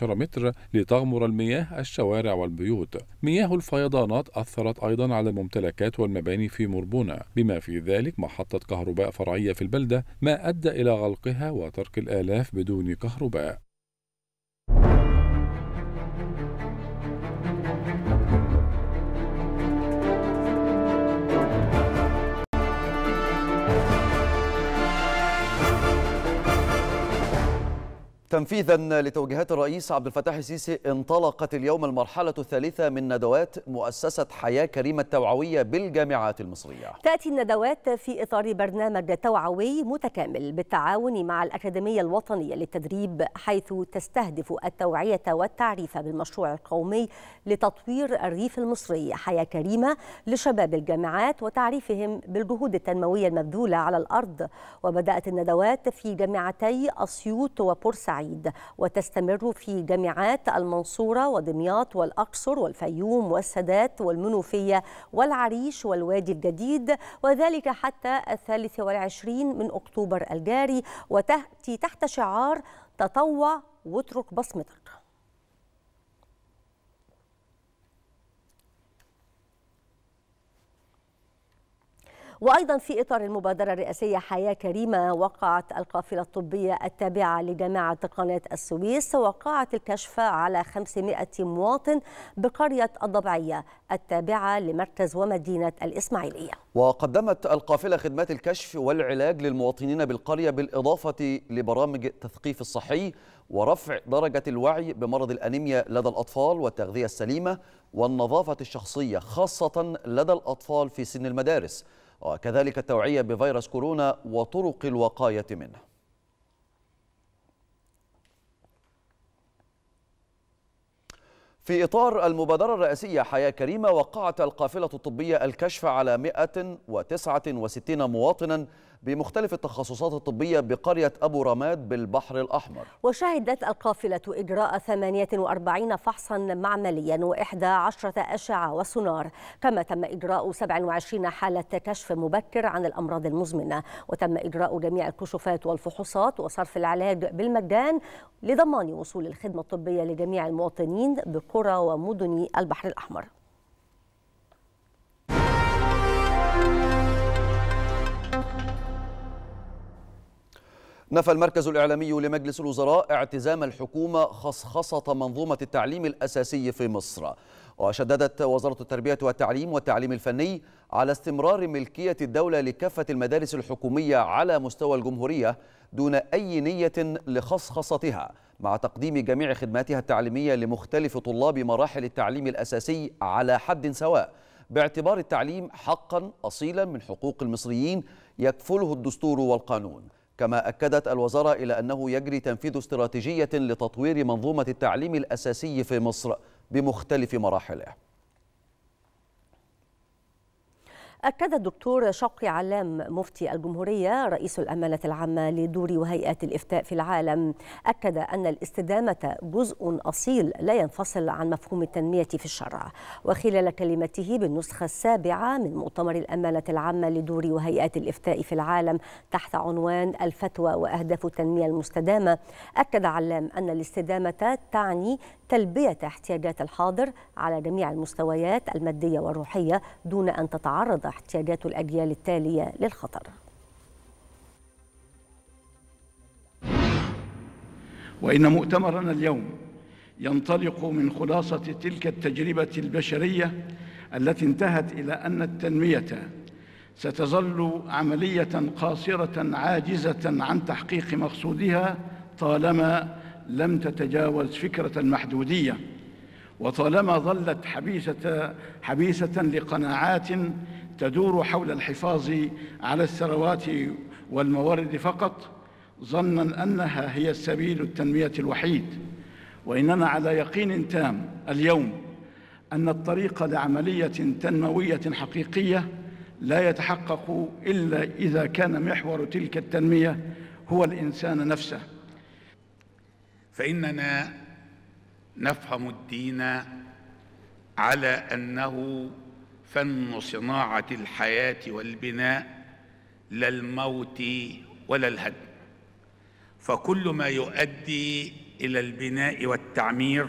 متر لتغمر المياه الشوارع والبيوت مياه الفيضانات أثرت أيضا على الممتلكات والمباني في مربونة بما في ذلك محطة كهرباء فرعية في البلدة ما أدى إلى غلقها وترك الآلاف بدون كهرباء
تنفيذا لتوجيهات الرئيس عبد الفتاح السيسي انطلقت اليوم المرحلة الثالثة من ندوات مؤسسة حياة كريمة التوعوية بالجامعات المصرية
تأتي الندوات في إطار برنامج توعوي متكامل بالتعاون مع الأكاديمية الوطنية للتدريب حيث تستهدف التوعية والتعريف بالمشروع القومي لتطوير الريف المصري حياة كريمة لشباب الجامعات وتعريفهم بالجهود التنموية المبذولة على الأرض وبدأت الندوات في جامعتي أسيوط وبورسعيد الصعيد وتستمر في جامعات المنصورة ودمياط والأقصر والفيوم والسادات والمنوفية والعريش والوادي الجديد وذلك حتى الثالث والعشرين من أكتوبر الجاري وتأتي تحت شعار تطوع واترك بصمتك وأيضا في إطار المبادرة الرئاسية حياة كريمة وقعت القافلة الطبية التابعة لجامعة قناة السويس وقعت الكشف على 500 مواطن بقرية الضبعية التابعة لمركز ومدينة الإسماعيلية
وقدمت القافلة خدمات الكشف والعلاج للمواطنين بالقرية بالإضافة لبرامج التثقيف الصحي ورفع درجة الوعي بمرض الأنيميا لدى الأطفال والتغذية السليمة والنظافة الشخصية خاصة لدى الأطفال في سن المدارس وكذلك التوعية بفيروس كورونا وطرق الوقاية منه في إطار المبادرة الرئاسية حياة كريمة وقعت القافلة الطبية الكشف على 169 مواطنا بمختلف التخصصات الطبية بقرية أبو رماد بالبحر الأحمر
وشهدت القافلة إجراء 48 فحصا معمليا و11 أشعة وسونار كما تم إجراء 27 حالة كشف مبكر عن الأمراض المزمنة وتم إجراء جميع الكشوفات والفحوصات وصرف العلاج بالمجان لضمان وصول الخدمة الطبية لجميع المواطنين بقرى ومدن البحر الأحمر
نفى المركز الإعلامي لمجلس الوزراء اعتزام الحكومة خصخصة منظومة التعليم الأساسي في مصر وشددت وزارة التربية والتعليم والتعليم الفني على استمرار ملكية الدولة لكافة المدارس الحكومية على مستوى الجمهورية دون أي نية لخصخصتها مع تقديم جميع خدماتها التعليمية لمختلف طلاب مراحل التعليم الأساسي على حد سواء باعتبار التعليم حقا أصيلا من حقوق المصريين يكفله الدستور والقانون كما أكدت الوزارة إلى أنه يجري تنفيذ استراتيجية لتطوير منظومة التعليم الأساسي في مصر بمختلف مراحله
أكد الدكتور شوقي علام مفتي الجمهورية رئيس الأمانة العامة لدور وهيئات الإفتاء في العالم أكد أن الاستدامة جزء أصيل لا ينفصل عن مفهوم التنمية في الشرع وخلال كلمته بالنسخة السابعة من مؤتمر الأمانة العامة لدور وهيئات الإفتاء في العالم تحت عنوان الفتوى وأهداف التنمية المستدامة أكد علام أن الاستدامة تعني تلبية احتياجات الحاضر على جميع المستويات المادية والروحية دون أن تتعرض احتياجات الأجيال التالية للخطر
وإن مؤتمرنا اليوم ينطلق من خلاصة تلك التجربة البشرية التي انتهت إلى أن التنمية ستظل عملية قاصرة عاجزة عن تحقيق مقصودها طالما لم تتجاوز فكرة المحدودية وطالما ظلت حبيسة, حبيسة لقناعات تدور حول الحفاظ على الثروات والموارد فقط ظنا أنها هي السبيل التنمية الوحيد وإننا على يقين تام اليوم أن الطريق لعملية تنموية حقيقية لا يتحقق إلا إذا كان محور تلك التنمية هو الإنسان نفسه فإننا نفهم الدين على أنه فن صناعة الحياة والبناء لا الموت ولا الهدم فكل ما يؤدي إلى البناء والتعمير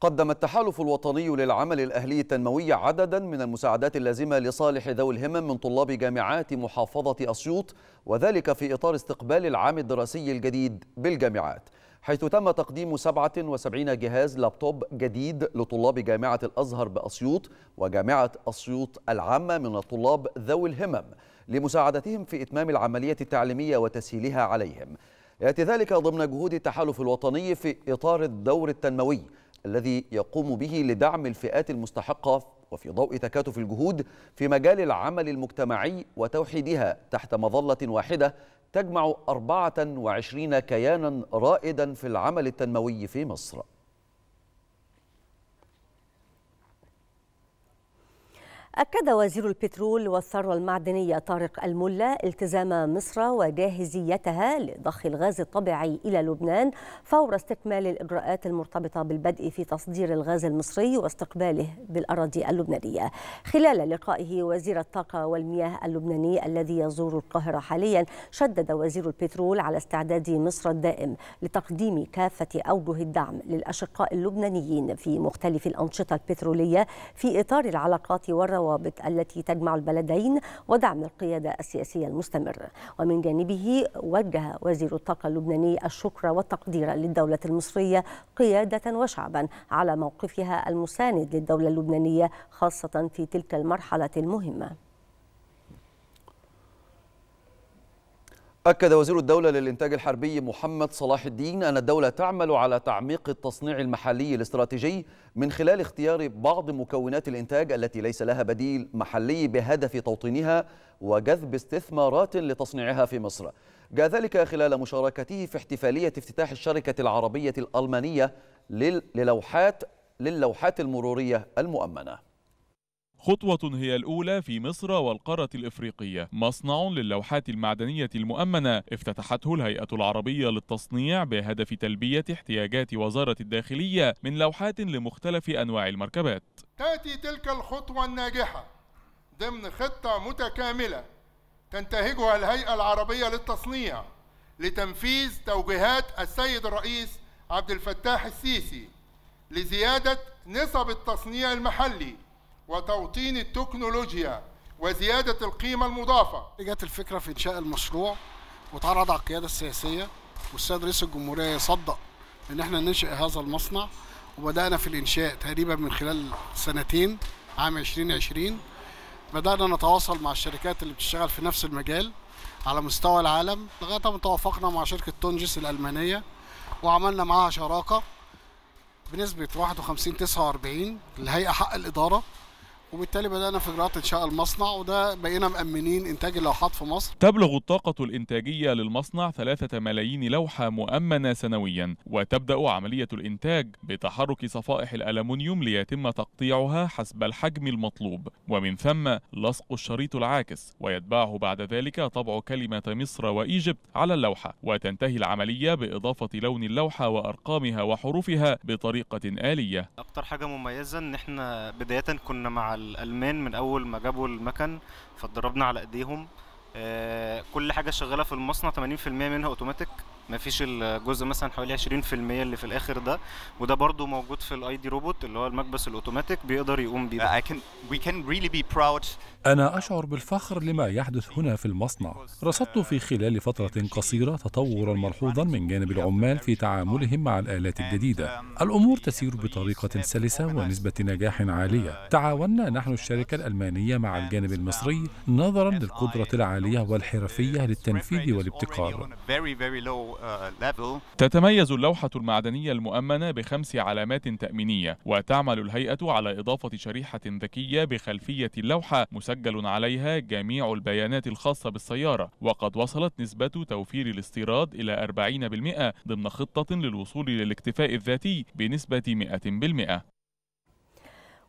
قدم التحالف الوطني للعمل الأهلي التنموي عددا من المساعدات اللازمة لصالح ذوي الهمم من طلاب جامعات محافظة أسيوط وذلك في إطار استقبال العام الدراسي الجديد بالجامعات حيث تم تقديم 77 جهاز لابتوب جديد لطلاب جامعة الأزهر بأسيوط وجامعة أسيوط العامة من الطلاب ذوي الهمم لمساعدتهم في إتمام العملية التعليمية وتسهيلها عليهم يأتي ذلك ضمن جهود التحالف الوطني في إطار الدور التنموي الذي يقوم به لدعم الفئات المستحقة وفي ضوء تكاتف الجهود في مجال العمل المجتمعي وتوحيدها تحت مظلة واحدة تجمع 24 كيانا رائدا في العمل التنموي في مصر
أكد وزير البترول والثروة المعدنية طارق الملا التزام مصر وجاهزيتها لضخ الغاز الطبيعي إلى لبنان فور استكمال الإجراءات المرتبطة بالبدء في تصدير الغاز المصري واستقباله بالأراضي اللبنانية. خلال لقائه وزير الطاقة والمياه اللبناني الذي يزور القاهرة حاليا شدد وزير البترول على استعداد مصر الدائم لتقديم كافة أوجه الدعم للأشقاء اللبنانيين في مختلف الأنشطة البترولية في إطار العلاقات والروابط الروابط التي تجمع البلدين ودعم القيادة السياسية المستمر ومن جانبه وجه وزير الطاقة اللبناني الشكر والتقدير للدولة المصرية قيادة وشعبا على موقفها المساند للدولة اللبنانية خاصة في تلك المرحلة المهمة
أكد وزير الدولة للإنتاج الحربي محمد صلاح الدين أن الدولة تعمل على تعميق التصنيع المحلي الاستراتيجي من خلال اختيار بعض مكونات الإنتاج التي ليس لها بديل محلي بهدف توطينها وجذب استثمارات لتصنيعها في مصر جاء ذلك خلال مشاركته في احتفالية افتتاح الشركة العربية الألمانية للوحات للوحات المرورية المؤمنة
خطوة هي الأولى في مصر والقارة الإفريقية مصنع للوحات المعدنية المؤمنة افتتحته الهيئة العربية للتصنيع بهدف تلبية احتياجات وزارة الداخلية من لوحات لمختلف أنواع المركبات تأتي
تلك الخطوة الناجحة ضمن خطة متكاملة تنتهجها
الهيئة العربية للتصنيع لتنفيذ توجيهات السيد الرئيس عبد الفتاح السيسي لزيادة نسب التصنيع المحلي
وتوطين التكنولوجيا وزيادة القيمة المضافة جت الفكرة في إنشاء المشروع واتعرض على القيادة السياسية والسيد رئيس الجمهورية صدق إن إحنا ننشئ هذا المصنع وبدأنا في الإنشاء تقريبا من خلال سنتين عام 2020 بدأنا نتواصل مع الشركات اللي بتشتغل في نفس المجال على مستوى العالم لغاية ما توافقنا مع شركة تونجس الألمانية وعملنا معاها شراكة بنسبة 51 49 لهيئة حق الإدارة وبالتالي بدأنا في إجراءات إنشاء المصنع وده بقينا مأمنين إنتاج اللوحات في مصر
تبلغ الطاقة الإنتاجية للمصنع ثلاثة ملايين لوحة مؤمنة سنويا وتبدأ عملية الإنتاج بتحرك صفائح الألمنيوم ليتم تقطيعها حسب الحجم المطلوب ومن ثم لصق الشريط العاكس ويتبعه بعد ذلك طبع كلمة مصر وإيجبت على اللوحة وتنتهي العملية بإضافة لون اللوحة وأرقامها وحروفها بطريقة آلية
أكتر حاجة مميزة إن إحنا بداية كنا مع الالمان من اول ما جابوا المكن فاتدربنا على ايديهم آه، كل حاجه شغاله في المصنع 80% منها اوتوماتيك ما فيش الجزء مثلا حوالي 20% اللي في الاخر ده وده برضو موجود في الاي دي روبوت اللي هو المكبس الاوتوماتيك بيقدر يقوم
بيه uh, really
انا اشعر بالفخر لما يحدث هنا في المصنع رصدت في خلال فتره قصيره تطورا ملحوظا من جانب العمال في تعاملهم مع الالات الجديده الامور تسير بطريقه سلسه ونسبه نجاح عاليه تعاوننا نحن الشركه الالمانيه مع الجانب المصري نظرا للقدره العاليه
والحرفيه للتنفيذ
والابتكار
تتميز اللوحة المعدنية المؤمنة بخمس علامات تأمينية وتعمل الهيئة على إضافة شريحة ذكية بخلفية اللوحة مسجل عليها جميع البيانات الخاصة بالسيارة وقد وصلت نسبة توفير الاستيراد إلى 40% ضمن خطة للوصول للاكتفاء الذاتي بنسبة 100%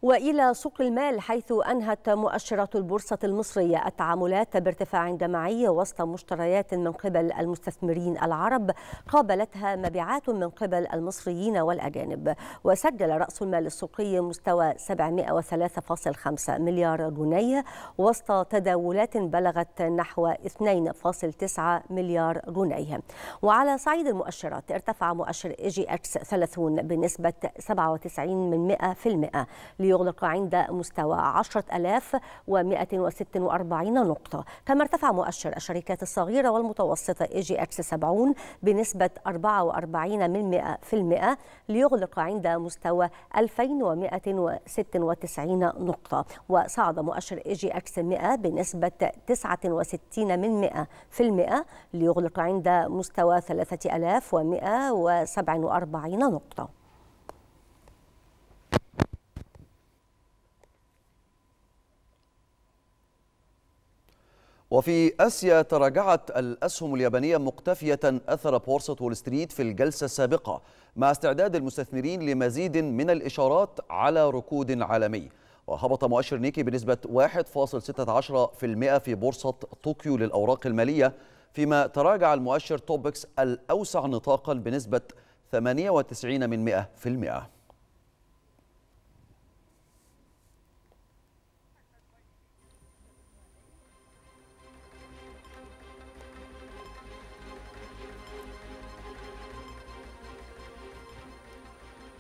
وإلى سوق المال حيث أنهت مؤشرات البورصة المصرية التعاملات بارتفاع جماعي وسط مشتريات من قبل المستثمرين العرب قابلتها مبيعات من قبل المصريين والأجانب وسجل رأس المال السوقي مستوى 703.5 مليار جنيه وسط تداولات بلغت نحو 2.9 مليار جنيه وعلى صعيد المؤشرات ارتفع مؤشر إيجي أكس 30 بنسبة 97% ليغلق عند مستوى 10146 نقطة كما ارتفع مؤشر الشركات الصغيرة والمتوسطة اي جي اكس 70 بنسبة 44 ليغلق عند مستوى 2196 نقطة وصعد مؤشر اي جي اكس 100 بنسبة 69 ليغلق عند مستوى 3147 نقطة
وفي آسيا تراجعت الأسهم اليابانية مقتفية أثر بورصة وول ستريت في الجلسة السابقة مع استعداد المستثمرين لمزيد من الإشارات على ركود عالمي وهبط مؤشر نيكي بنسبة 1.16% في بورصة طوكيو للأوراق المالية فيما تراجع المؤشر توبكس الأوسع نطاقا بنسبة 98 من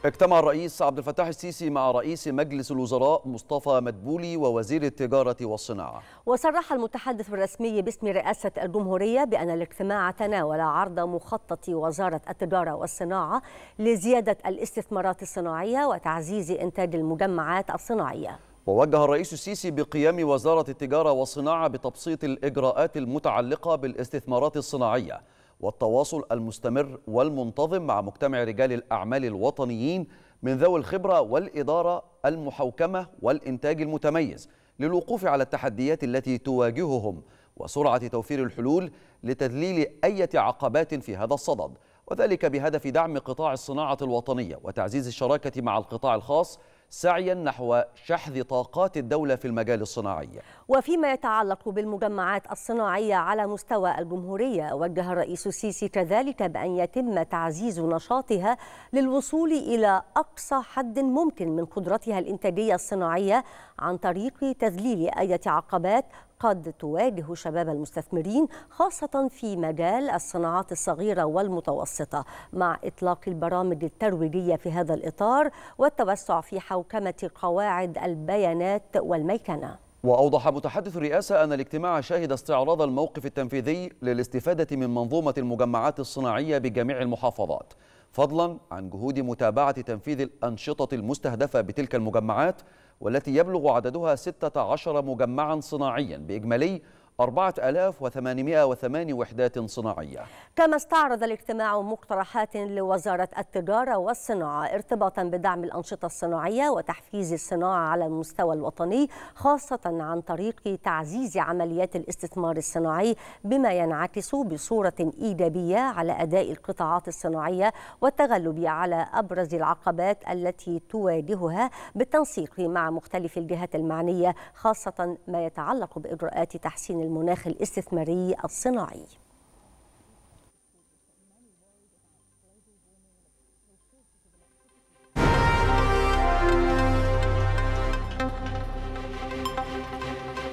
اجتمع الرئيس عبد الفتاح السيسي مع رئيس مجلس الوزراء مصطفى مدبولي ووزير التجارة والصناعة
وصرح المتحدث الرسمي باسم رئاسة الجمهورية بأن الاجتماع تناول عرض مخطط وزارة التجارة والصناعة لزيادة الاستثمارات الصناعية وتعزيز إنتاج المجمعات الصناعية
ووجه الرئيس السيسي بقيام وزارة التجارة والصناعة بتبسيط الإجراءات المتعلقة بالاستثمارات الصناعية والتواصل المستمر والمنتظم مع مجتمع رجال الأعمال الوطنيين من ذوي الخبرة والإدارة المحوكمة والإنتاج المتميز للوقوف على التحديات التي تواجههم وسرعة توفير الحلول لتذليل أي عقبات في هذا الصدد وذلك بهدف دعم قطاع الصناعة الوطنية وتعزيز الشراكة مع القطاع الخاص سعيا نحو شحذ طاقات الدولة في المجال الصناعي
وفيما يتعلق بالمجمعات الصناعية على مستوى الجمهورية وجه الرئيس السيسي كذلك بأن يتم تعزيز نشاطها للوصول إلى أقصى حد ممكن من قدرتها الإنتاجية الصناعية عن طريق تذليل أي عقبات قد تواجه شباب المستثمرين خاصة في مجال الصناعات الصغيرة والمتوسطة مع إطلاق البرامج الترويجية في هذا الإطار والتوسع في حوكمة قواعد البيانات والميكنة
وأوضح متحدث الرئاسة أن الاجتماع شهد استعراض الموقف التنفيذي للاستفادة من منظومة المجمعات الصناعية بجميع المحافظات فضلا عن جهود متابعة تنفيذ الأنشطة المستهدفة بتلك المجمعات والتي يبلغ عددها 16 مجمعا صناعيا بإجمالي 4808 وحدات صناعية
كما استعرض الاجتماع مقترحات لوزارة التجارة والصناعة ارتباطا بدعم الأنشطة الصناعية وتحفيز الصناعة على المستوى الوطني خاصة عن طريق تعزيز عمليات الاستثمار الصناعي بما ينعكس بصورة إيجابية على أداء القطاعات الصناعية والتغلب على أبرز العقبات التي تواجهها بالتنسيق مع مختلف الجهات المعنية خاصة ما يتعلق بإجراءات تحسين المناخ الاستثماري الصناعي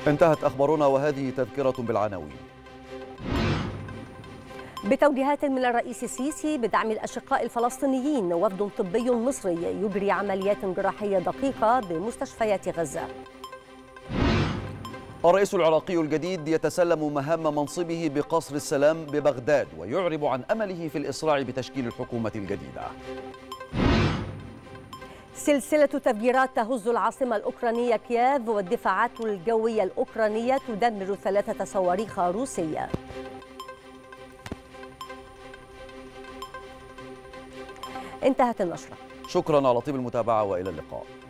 انتهت أخبارنا وهذه تذكرة بالعناوين
بتوجيهات من الرئيس السيسي بدعم الأشقاء الفلسطينيين وفد طبي مصري يجري عمليات جراحية دقيقة بمستشفيات غزة
الرئيس العراقي الجديد يتسلم مهام منصبه بقصر السلام ببغداد ويعرب عن أمله في الإسراع بتشكيل الحكومة الجديدة
سلسلة تفجيرات تهز العاصمة الأوكرانية كييف والدفاعات الجوية الأوكرانية تدمر ثلاثة صواريخ روسية انتهت النشرة
شكرا على طيب المتابعة وإلى اللقاء